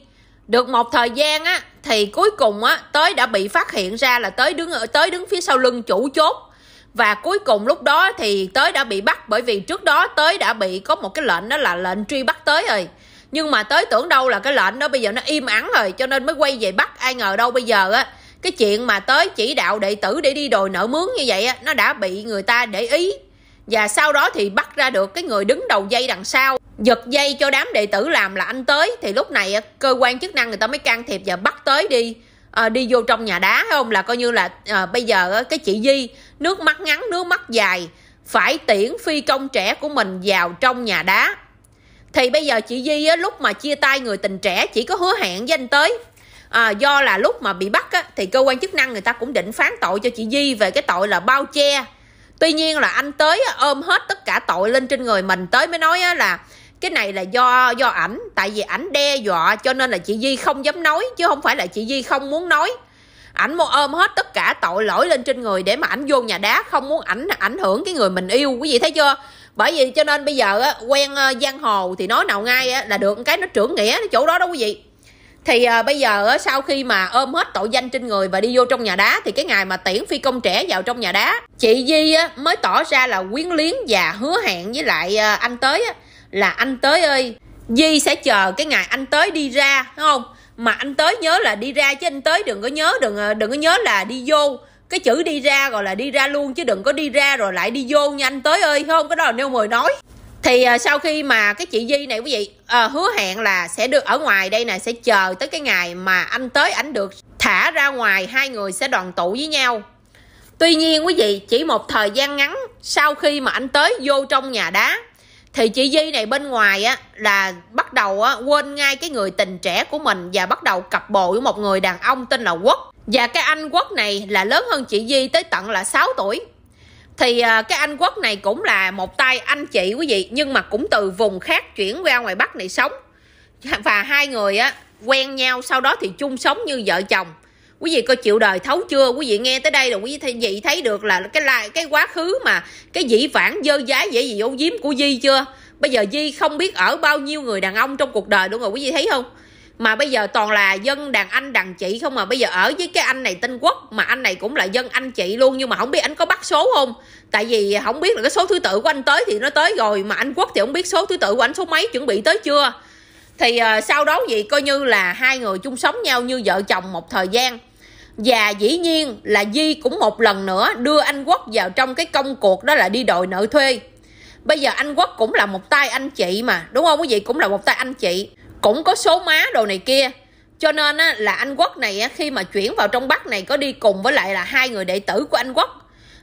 được một thời gian á thì cuối cùng á tới đã bị phát hiện ra là tới đứng ở tới đứng phía sau lưng chủ chốt và cuối cùng lúc đó thì tới đã bị bắt bởi vì trước đó tới đã bị có một cái lệnh đó là lệnh truy bắt tới rồi nhưng mà tới tưởng đâu là cái lệnh đó bây giờ nó im ắng rồi cho nên mới quay về bắt ai ngờ đâu bây giờ á cái chuyện mà tới chỉ đạo đệ tử để đi đòi nợ mướn như vậy á nó đã bị người ta để ý và sau đó thì bắt ra được cái người đứng đầu dây đằng sau giật dây cho đám đệ tử làm là anh tới thì lúc này cơ quan chức năng người ta mới can thiệp và bắt tới đi à, đi vô trong nhà đá không là coi như là à, bây giờ cái chị di nước mắt ngắn nước mắt dài phải tiễn phi công trẻ của mình vào trong nhà đá thì bây giờ chị di á, lúc mà chia tay người tình trẻ chỉ có hứa hẹn với anh tới à, do là lúc mà bị bắt á, thì cơ quan chức năng người ta cũng định phán tội cho chị Di về cái tội là bao che tuy nhiên là anh tới ôm hết tất cả tội lên trên người mình tới mới nói là cái này là do do ảnh tại vì ảnh đe dọa cho nên là chị Di không dám nói chứ không phải là chị Di không muốn nói ảnh mau ôm hết tất cả tội lỗi lên trên người để mà ảnh vô nhà đá không muốn ảnh ảnh hưởng cái người mình yêu quý vị thấy chưa bởi vì cho nên bây giờ á, quen ờ, giang hồ thì nói nào ngay á, là được cái nó trưởng nghĩa chỗ đó đó quý vị thì à, bây giờ á, sau khi mà ôm hết tội danh trên người và đi vô trong nhà đá thì cái ngày mà tiễn phi công trẻ vào trong nhà đá chị di á, mới tỏ ra là quyến luyến và hứa hẹn với lại à, anh tới á, là anh tới ơi di sẽ chờ cái ngày anh tới đi ra đúng không mà anh tới nhớ là đi ra chứ anh tới đừng có nhớ đừng à, đừng có nhớ là đi vô cái chữ đi ra gọi là đi ra luôn chứ đừng có đi ra rồi lại đi vô nha anh tới ơi không cái đó là nêu mời nói thì uh, sau khi mà cái chị Di này quý vị uh, hứa hẹn là sẽ được ở ngoài đây nè sẽ chờ tới cái ngày mà anh tới ảnh được thả ra ngoài hai người sẽ đoàn tụ với nhau tuy nhiên quý vị chỉ một thời gian ngắn sau khi mà anh tới vô trong nhà đá thì chị Di này bên ngoài á là bắt đầu á, quên ngay cái người tình trẻ của mình và bắt đầu cặp bộ với một người đàn ông tên là Quốc và cái anh Quốc này là lớn hơn chị Di tới tận là 6 tuổi thì à, cái anh quốc này cũng là một tay anh chị quý vị nhưng mà cũng từ vùng khác chuyển qua ngoài bắc này sống và hai người á quen nhau sau đó thì chung sống như vợ chồng quý vị có chịu đời thấu chưa quý vị nghe tới đây là quý vị thấy được là cái là cái quá khứ mà cái dĩ vãng dơ giá dễ gì ấu diếm của di chưa bây giờ di không biết ở bao nhiêu người đàn ông trong cuộc đời đúng rồi quý vị thấy không mà bây giờ toàn là dân đàn anh đàn chị không mà bây giờ ở với cái anh này tên quốc mà anh này cũng là dân anh chị luôn nhưng mà không biết anh có bắt số không tại vì không biết là cái số thứ tự của anh tới thì nó tới rồi mà anh quốc thì không biết số thứ tự của anh số mấy chuẩn bị tới chưa thì uh, sau đó vậy coi như là hai người chung sống nhau như vợ chồng một thời gian và dĩ nhiên là di cũng một lần nữa đưa anh quốc vào trong cái công cuộc đó là đi đòi nợ thuê bây giờ anh quốc cũng là một tay anh chị mà đúng không quý vị cũng là một tay anh chị cũng có số má đồ này kia cho nên á, là anh quốc này á, khi mà chuyển vào trong bắc này có đi cùng với lại là hai người đệ tử của anh quốc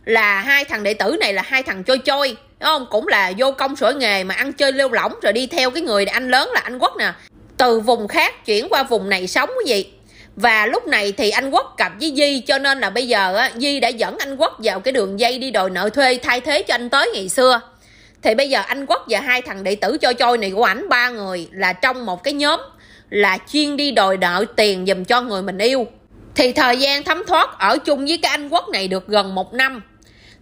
là hai thằng đệ tử này là hai thằng chơi chơi đúng không cũng là vô công sở nghề mà ăn chơi lêu lỏng rồi đi theo cái người anh lớn là anh quốc nè từ vùng khác chuyển qua vùng này sống cái gì và lúc này thì anh quốc cặp với di cho nên là bây giờ á, di đã dẫn anh quốc vào cái đường dây đi đòi nợ thuê thay thế cho anh tới ngày xưa thì bây giờ anh quốc và hai thằng đệ tử cho trôi này của ảnh ba người là trong một cái nhóm là chuyên đi đòi nợ tiền dùm cho người mình yêu thì thời gian thấm thoát ở chung với cái anh quốc này được gần một năm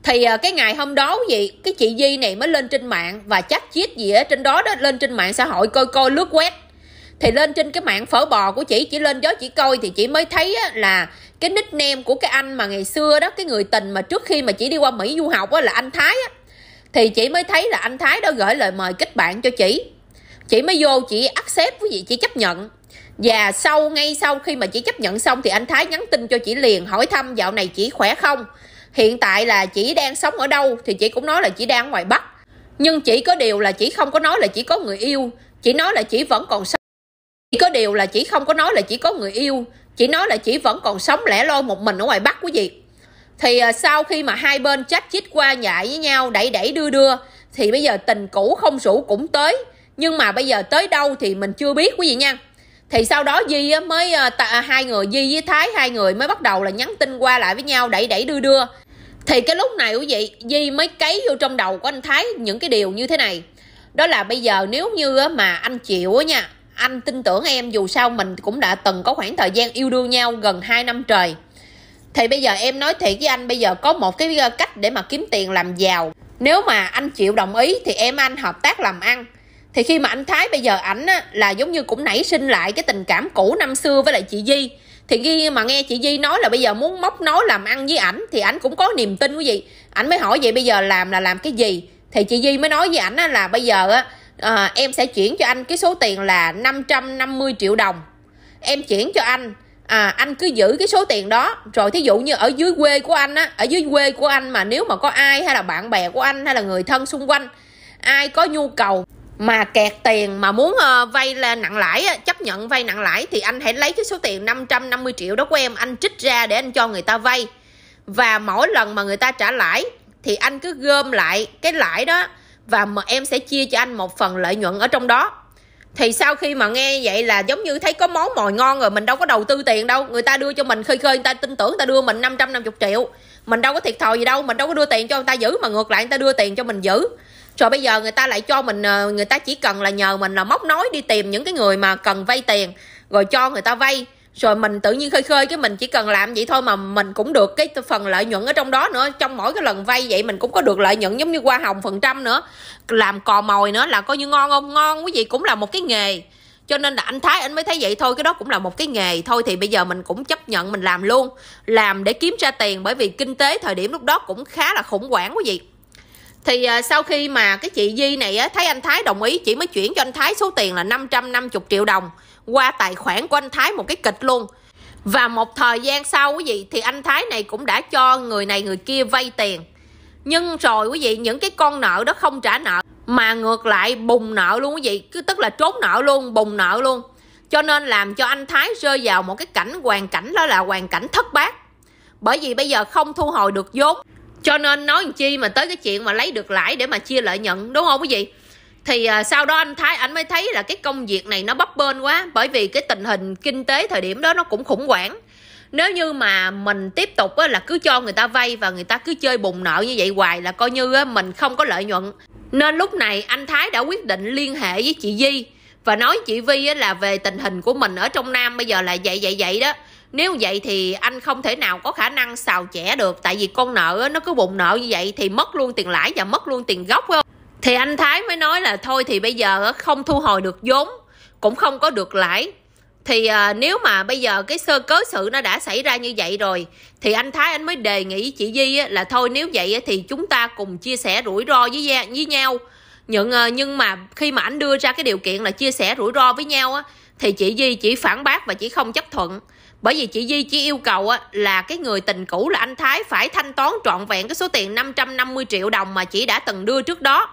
thì ờ, cái ngày hôm đó gì cái chị di này mới lên trên mạng và chắc chiết gì ở trên đó đó lên trên mạng xã hội coi coi lướt quét thì lên trên cái mạng phở bò của chị chỉ lên đó chỉ coi thì chị mới thấy là cái nickname của cái anh mà ngày xưa đó cái người tình mà trước khi mà chị đi qua mỹ du học á, là anh thái á thì chị mới thấy là anh thái đó gửi lời mời kết bạn cho chị chị mới vô chị accept với vị chị chấp nhận và sau ngay sau khi mà chị chấp nhận xong thì anh thái nhắn tin cho chị liền hỏi thăm dạo này chị khỏe không hiện tại là chị đang sống ở đâu thì chị cũng nói là chị đang ngoài bắc nhưng chỉ có điều là chị không có nói là chỉ có người yêu chị nói là chị vẫn còn sống chỉ có điều là chị không có nói là chỉ có người yêu chị nói là chị vẫn còn sống lẻ loi một mình ở ngoài bắc quý vị thì ờ, sau khi mà hai bên trách chít qua nhại với nhau đẩy đẩy đưa đưa thì bây giờ tình cũ không rủ cũng tới nhưng mà bây giờ tới đâu thì mình chưa biết quý vị nha thì sau đó di mới ờ, à, hai người di với thái hai người mới bắt đầu là nhắn tin qua lại với nhau đẩy đẩy đưa đưa thì cái lúc này quý vị di mới cấy vô trong đầu của anh thái những cái điều như thế này đó là bây giờ nếu như mà anh chịu á nha anh tin tưởng em dù sao mình cũng đã từng có khoảng thời gian yêu đương nhau gần 2 năm trời thì bây giờ em nói thiệt với anh bây giờ có một cái ờ, cách để mà kiếm tiền làm giàu nếu mà anh chịu đồng ý thì em anh hợp tác làm ăn thì khi mà anh thái bây giờ ảnh á, là giống như cũng nảy sinh lại cái tình cảm cũ năm xưa với lại chị di thì khi mà nghe chị di nói là bây giờ muốn móc nói làm ăn với ảnh thì ảnh cũng có niềm tin quý vị ảnh mới hỏi vậy bây giờ làm là làm cái gì thì chị di mới nói với ảnh là bây giờ á, à, em sẽ chuyển cho anh cái số tiền là 550 triệu đồng em chuyển cho anh à anh cứ giữ cái số tiền đó rồi thí dụ như ở dưới quê của anh á ở dưới quê của anh mà nếu mà có ai hay là bạn bè của anh hay là người thân xung quanh ai có nhu cầu mà kẹt tiền mà muốn uh, vay là nặng lãi chấp nhận vay nặng lãi thì anh hãy lấy cái số tiền 550 triệu đó của em anh trích ra để anh cho người ta vay và mỗi lần mà người ta trả lãi thì anh cứ gom lại cái lãi đó và mà em sẽ chia cho anh một phần lợi nhuận ở trong đó thì sau khi mà nghe vậy là giống như thấy có món mồi ngon rồi mình đâu có đầu tư tiền đâu người ta đưa cho mình khơi khơi người ta tin tưởng người ta đưa mình 550 triệu mình đâu có thiệt thòi gì đâu mình đâu có đưa tiền cho người ta giữ mà ngược lại người ta đưa tiền cho mình giữ rồi bây giờ người ta lại cho mình ờ, người ta chỉ cần là nhờ mình là móc nói đi tìm những cái người mà cần vay tiền rồi cho người ta vay rồi mình tự nhiên khơi khơi cái mình chỉ cần làm vậy thôi mà mình cũng được cái phần lợi nhuận ở trong đó nữa trong mỗi cái lần vay vậy mình cũng có được lợi nhuận giống như hoa hồng phần trăm nữa làm cò mồi nữa là coi như ngon không ngon quý vị cũng là một cái nghề cho nên là anh thái anh mới thấy vậy thôi cái đó cũng là một cái nghề thôi thì bây giờ mình cũng chấp nhận mình làm luôn làm để kiếm ra tiền bởi vì kinh tế thời điểm lúc đó cũng khá là khủng hoảng quý vị thì à, sau khi mà cái chị Di này á, thấy anh Thái đồng ý chỉ mới chuyển cho anh Thái số tiền là 550 triệu đồng qua tài khoản của anh Thái một cái kịch luôn và một thời gian sau quý vị thì anh Thái này cũng đã cho người này người kia vay tiền nhưng rồi quý vị những cái con nợ đó không trả nợ mà ngược lại bùng nợ luôn quý vị cứ tức là trốn nợ luôn bùng nợ luôn cho nên làm cho anh Thái rơi vào một cái cảnh hoàn cảnh đó là hoàn cảnh thất bát bởi vì bây giờ không thu hồi được vốn cho nên nói làm chi mà tới cái chuyện mà lấy được lãi để mà chia lợi nhuận đúng không quý vị thì à, sau đó anh thái anh mới thấy là cái công việc này nó bấp bênh quá bởi vì cái tình hình kinh tế thời điểm đó nó cũng khủng hoảng nếu như mà mình tiếp tục á, là cứ cho người ta vay và người ta cứ chơi bùng nợ như vậy hoài là coi như á, mình không có lợi nhuận nên lúc này anh thái đã quyết định liên hệ với chị di và nói chị vi á, là về tình hình của mình ở trong nam bây giờ là vậy vậy vậy đó nếu vậy thì anh không thể nào có khả năng xào trẻ được tại vì con nợ nó cứ bùng nợ như vậy thì mất luôn tiền lãi và mất luôn tiền gốc phải không thì anh thái mới nói là thôi thì bây giờ không thu hồi được vốn cũng không có được lãi thì à, nếu mà bây giờ cái sơ cớ sự nó đã xảy ra như vậy rồi thì anh thái anh mới đề nghị chị di là thôi nếu vậy thì chúng ta cùng chia sẻ rủi ro với với nhau nhưng à, nhưng mà khi mà anh đưa ra cái điều kiện là chia sẻ rủi ro với nhau á thì chị di chỉ phản bác và chỉ không chấp thuận bởi vì chị Di chỉ yêu cầu á, là cái người tình cũ là anh Thái phải thanh toán trọn vẹn cái số tiền 550 triệu đồng mà chị đã từng đưa trước đó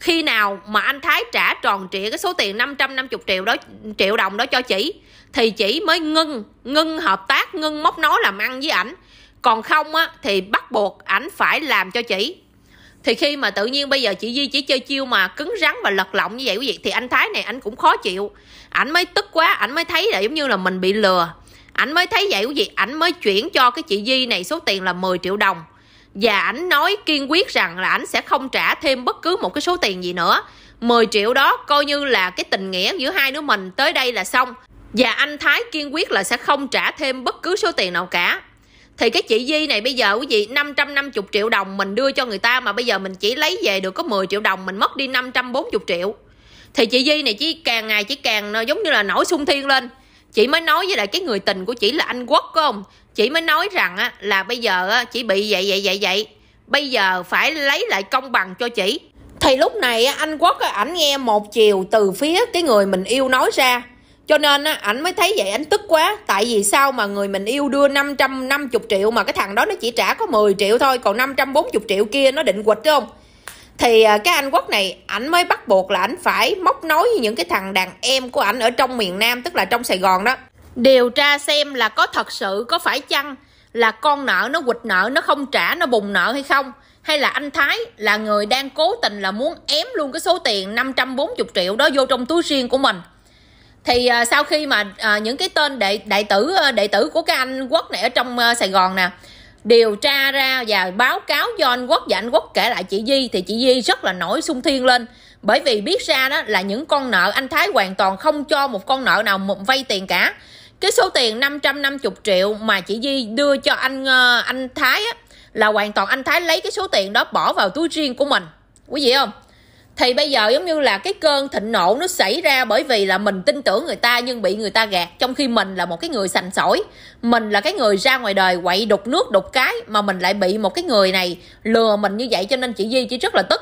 khi nào mà anh Thái trả tròn trịa cái số tiền 550 triệu đó triệu đồng đó cho chị thì chị mới ngưng ngưng hợp tác ngưng móc nói làm ăn với ảnh còn không á thì bắt buộc ảnh phải làm cho chị thì khi mà tự nhiên bây giờ chị Di chỉ chơi chiêu mà cứng rắn và lật lọng như vậy quý vị thì anh Thái này anh cũng khó chịu ảnh mới tức quá ảnh mới thấy là giống như là mình bị lừa ảnh mới thấy vậy quý vị ảnh mới chuyển cho cái chị Di này số tiền là 10 triệu đồng và ảnh nói kiên quyết rằng là ảnh sẽ không trả thêm bất cứ một cái số tiền gì nữa 10 triệu đó coi như là cái tình nghĩa giữa hai đứa mình tới đây là xong và anh Thái kiên quyết là sẽ không trả thêm bất cứ số tiền nào cả thì cái chị Di này bây giờ quý vị 550 triệu đồng mình đưa cho người ta mà bây giờ mình chỉ lấy về được có 10 triệu đồng mình mất đi 540 triệu thì chị Di này chỉ càng ngày chỉ càng ờ, giống như là nổi sung thiên lên chị mới nói với lại cái người tình của chị là anh Quốc không chị mới nói rằng á, là bây giờ á, chị bị vậy vậy vậy vậy bây giờ phải lấy lại công bằng cho chị thì lúc này á, anh quốc á, ảnh nghe một chiều từ phía cái người mình yêu nói ra cho nên á, ảnh mới thấy vậy anh tức quá tại vì sao mà người mình yêu đưa 550 triệu mà cái thằng đó nó chỉ trả có 10 triệu thôi còn 540 triệu kia nó định quịch không thì à, cái anh quốc này ảnh mới bắt buộc là ảnh phải móc nối với những cái thằng đàn em của ảnh ở trong miền nam tức là trong sài gòn đó điều tra xem là có thật sự có phải chăng là con nợ nó quỵt nợ nó không trả nó bùng nợ hay không hay là anh Thái là người đang cố tình là muốn ém luôn cái số tiền 540 triệu đó vô trong túi riêng của mình thì à, sau khi mà à, những cái tên đệ đại tử à, đệ tử của cái anh Quốc này ở trong uh, Sài Gòn nè điều tra ra và báo cáo do anh Quốc và anh Quốc kể lại chị Di thì chị Di rất là nổi sung thiên lên bởi vì biết ra đó là những con nợ anh Thái hoàn toàn không cho một con nợ nào vay tiền cả cái số tiền 550 triệu mà chị Di đưa cho anh ờ, anh Thái á, là hoàn toàn anh Thái lấy cái số tiền đó bỏ vào túi riêng của mình quý vị không thì bây giờ giống như là cái cơn thịnh nộ nó xảy ra bởi vì là mình tin tưởng người ta nhưng bị người ta gạt trong khi mình là một cái người sành sỏi mình là cái người ra ngoài đời quậy đục nước đục cái mà mình lại bị một cái người này lừa mình như vậy cho nên chị di chỉ rất là tức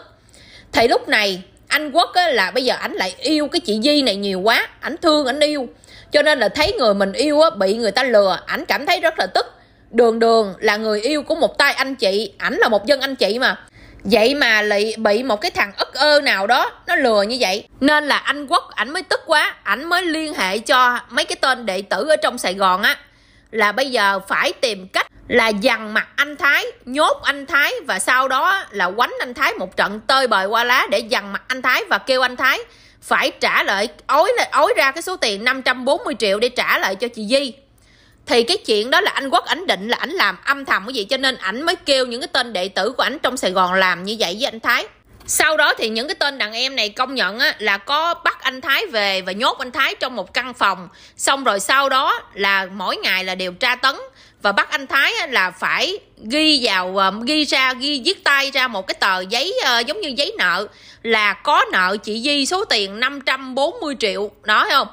thì lúc này anh quốc á, là bây giờ ảnh lại yêu cái chị di này nhiều quá ảnh thương ảnh yêu cho nên là thấy người mình yêu á, bị người ta lừa ảnh cảm thấy rất là tức đường đường là người yêu của một tay anh chị ảnh là một dân anh chị mà vậy mà lại bị một cái thằng ức ơ nào đó nó lừa như vậy nên là anh quốc ảnh mới tức quá ảnh mới liên hệ cho mấy cái tên đệ tử ở trong sài gòn á là bây giờ phải tìm cách là dằn mặt anh thái nhốt anh thái và sau đó là quánh anh thái một trận tơi bời qua lá để dằn mặt anh thái và kêu anh thái phải trả lại ối là ối ra cái số tiền 540 triệu để trả lại cho chị Di thì cái chuyện đó là anh Quốc ảnh định là ảnh làm âm thầm cái gì cho nên ảnh mới kêu những cái tên đệ tử của ảnh trong Sài Gòn làm như vậy với anh Thái sau đó thì những cái tên đàn em này công nhận á, là có bắt anh Thái về và nhốt anh Thái trong một căn phòng xong rồi sau đó là mỗi ngày là đều tra tấn và bắt anh Thái là phải ghi vào ờ, ghi ra ghi viết tay ra một cái tờ giấy ờ, giống như giấy nợ là có nợ chị Di số tiền 540 triệu đó thấy không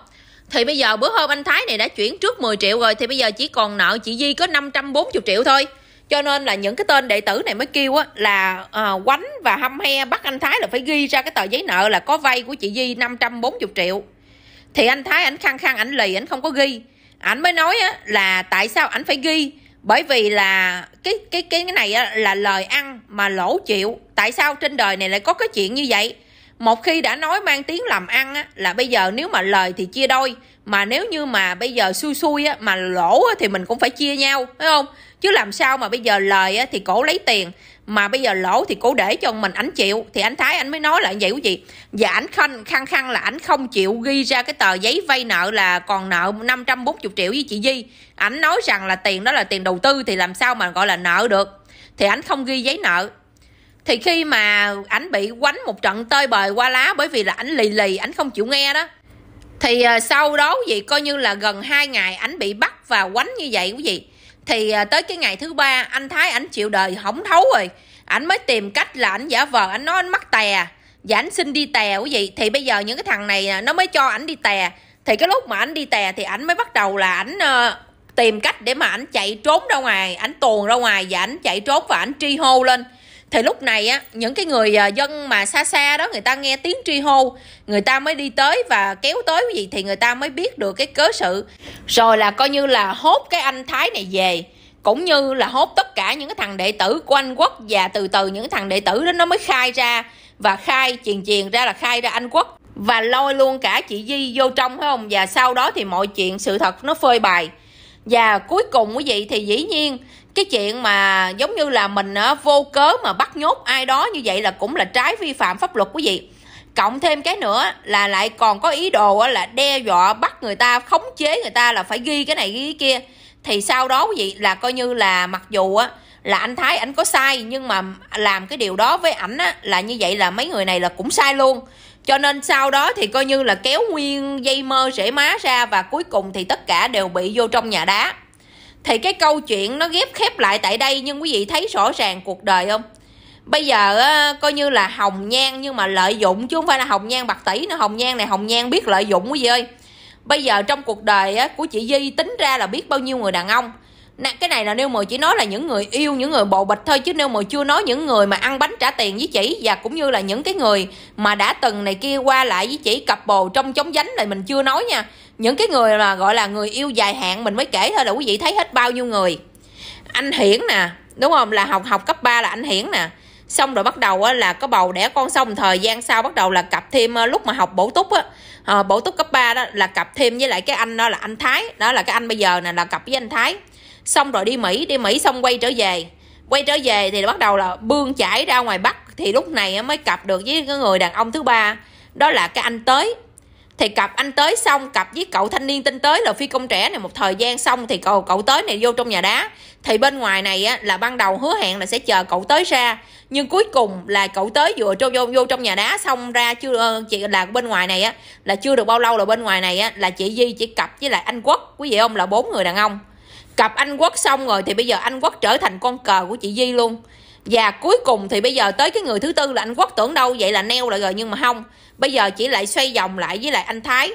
thì bây giờ bữa hôm anh Thái này đã chuyển trước 10 triệu rồi thì bây giờ chỉ còn nợ chị Di có 540 triệu thôi cho nên là những cái tên đệ tử này mới kêu á là à, quánh và hâm he bắt anh Thái là phải ghi ra cái tờ giấy nợ là có vay của chị Di 540 triệu thì anh Thái ảnh khăng khăng ảnh lì ảnh không có ghi ảnh mới nói á, là tại sao ảnh phải ghi bởi vì là cái cái cái cái này là lời ăn mà lỗ chịu tại sao trên đời này lại có cái chuyện như vậy một khi đã nói mang tiếng làm ăn á, là bây giờ nếu mà lời thì chia đôi mà nếu như mà bây giờ xui xui á, mà lỗ á, thì mình cũng phải chia nhau phải không chứ làm sao mà bây giờ lời á, thì cổ lấy tiền mà bây giờ lỗ thì cố để cho mình ảnh chịu thì anh thái anh mới nói lại vậy quý vị và ảnh khăn khăn khăn là ảnh không chịu ghi ra cái tờ giấy vay nợ là còn nợ 540 triệu với chị Di ảnh nói rằng là tiền đó là tiền đầu tư thì làm sao mà gọi là nợ được thì ảnh không ghi giấy nợ thì khi mà ảnh bị quánh một trận tơi bời qua lá bởi vì là ảnh lì lì ảnh không chịu nghe đó thì ờ, sau đó gì coi như là gần 2 ngày ảnh bị bắt và quánh như vậy quý vị thì à, tới cái ngày thứ ba anh thái ảnh chịu đời hỏng thấu rồi ảnh mới tìm cách là ảnh giả vờ anh nói anh mắc tè và ảnh xin đi tè quý vị thì bây giờ những cái thằng này à, nó mới cho ảnh đi tè thì cái lúc mà ảnh đi tè thì ảnh mới bắt đầu là ảnh ờ, tìm cách để mà ảnh chạy trốn ra ngoài ảnh tuồn ra ngoài và ảnh chạy trốn và ảnh tri hô lên thì lúc này á những cái người à, dân mà xa xa đó người ta nghe tiếng tri hô người ta mới đi tới và kéo tới cái gì thì người ta mới biết được cái cớ sự rồi là coi như là hốt cái anh thái này về cũng như là hốt tất cả những cái thằng đệ tử của anh quốc và từ từ những thằng đệ tử đó nó mới khai ra và khai truyền truyền ra là khai ra anh quốc và lôi luôn cả chị di vô trong phải không và sau đó thì mọi chuyện sự thật nó phơi bày và cuối cùng quý vị thì dĩ nhiên cái chuyện mà giống như là mình ờ, vô cớ mà bắt nhốt ai đó như vậy là cũng là trái vi phạm pháp luật quý vị cộng thêm cái nữa là lại còn có ý đồ ờ, là đe dọa bắt người ta khống chế người ta là phải ghi cái này ghi cái kia thì sau đó quý vị là coi như là mặc dù á ờ, là anh thái ảnh có sai nhưng mà làm cái điều đó với ảnh á là như vậy là mấy người này là cũng sai luôn cho nên sau đó thì coi như là kéo nguyên dây mơ rễ má ra và cuối cùng thì tất cả đều bị vô trong nhà đá thì cái câu chuyện nó ghép khép lại tại đây nhưng quý vị thấy rõ ràng cuộc đời không bây giờ coi như là hồng nhan nhưng mà lợi dụng chứ không phải là hồng nhan bạc tỷ nữa hồng nhan này hồng nhan biết lợi dụng quý vị ơi bây giờ trong cuộc đời của chị di tính ra là biết bao nhiêu người đàn ông cái này là nêu mười chỉ nói là những người yêu những người bộ bịch thôi chứ nêu mười chưa nói những người mà ăn bánh trả tiền với chị và cũng như là những cái người mà đã từng này kia qua lại với chị cặp bồ trong chống dánh này mình chưa nói nha những cái người mà gọi là người yêu dài hạn mình mới kể thôi là quý vị thấy hết bao nhiêu người anh hiển nè đúng không là học học cấp 3 là anh hiển nè xong rồi bắt đầu là có bầu đẻ con xong thời gian sau bắt đầu là cặp thêm ờ, lúc mà học bổ túc á ờ, bổ túc cấp 3 đó là cặp thêm với lại cái anh đó là anh thái đó là cái anh bây giờ nè là cặp với anh thái xong rồi đi mỹ đi mỹ xong quay trở về quay trở về thì bắt đầu là bươn chải ra ngoài bắc thì lúc này mới cặp được với cái người đàn ông thứ ba đó là cái anh tới thì cặp anh tới xong cặp với cậu thanh niên tinh tới là phi công trẻ này một thời gian xong thì cậu cậu tới này vô trong nhà đá thì bên ngoài này á, là ban đầu hứa hẹn là sẽ chờ cậu tới ra nhưng cuối cùng là cậu tới vừa cho vô, vô trong nhà đá xong ra chưa ờ, chị là bên ngoài này á là chưa được bao lâu là bên ngoài này á là chị di chị cặp với lại anh quốc quý vị ông là bốn người đàn ông cặp anh quốc xong rồi thì bây giờ anh quốc trở thành con cờ của chị di luôn và cuối cùng thì bây giờ tới cái người thứ tư là anh quốc tưởng đâu vậy là neo lại rồi nhưng mà không bây giờ chỉ lại xoay vòng lại với lại anh thái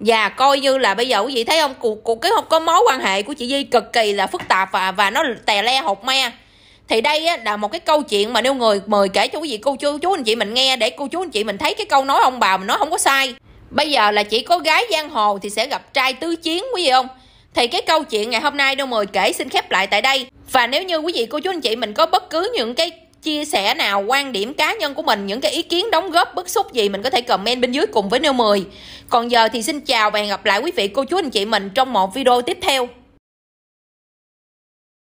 và coi như là bây giờ quý vị thấy không cuộc cuộc cái không có mối quan hệ của chị Di cực kỳ là phức tạp và và nó tè le hột me thì đây á, là một cái câu chuyện mà nếu người mời kể cho quý vị cô chú chú anh chị mình nghe để cô chú anh chị mình thấy cái câu nói ông bà mình nói không có sai bây giờ là chỉ có gái giang hồ thì sẽ gặp trai tứ chiến quý vị không thì cái câu chuyện ngày hôm nay đâu mời kể xin khép lại tại đây và nếu như quý vị cô chú anh chị mình có bất cứ những cái chia sẻ nào quan điểm cá nhân của mình những cái ý kiến đóng góp bức xúc gì mình có thể comment bên dưới cùng với nêu 10 còn giờ thì xin chào và hẹn gặp lại quý vị cô chú anh chị mình trong một video tiếp theo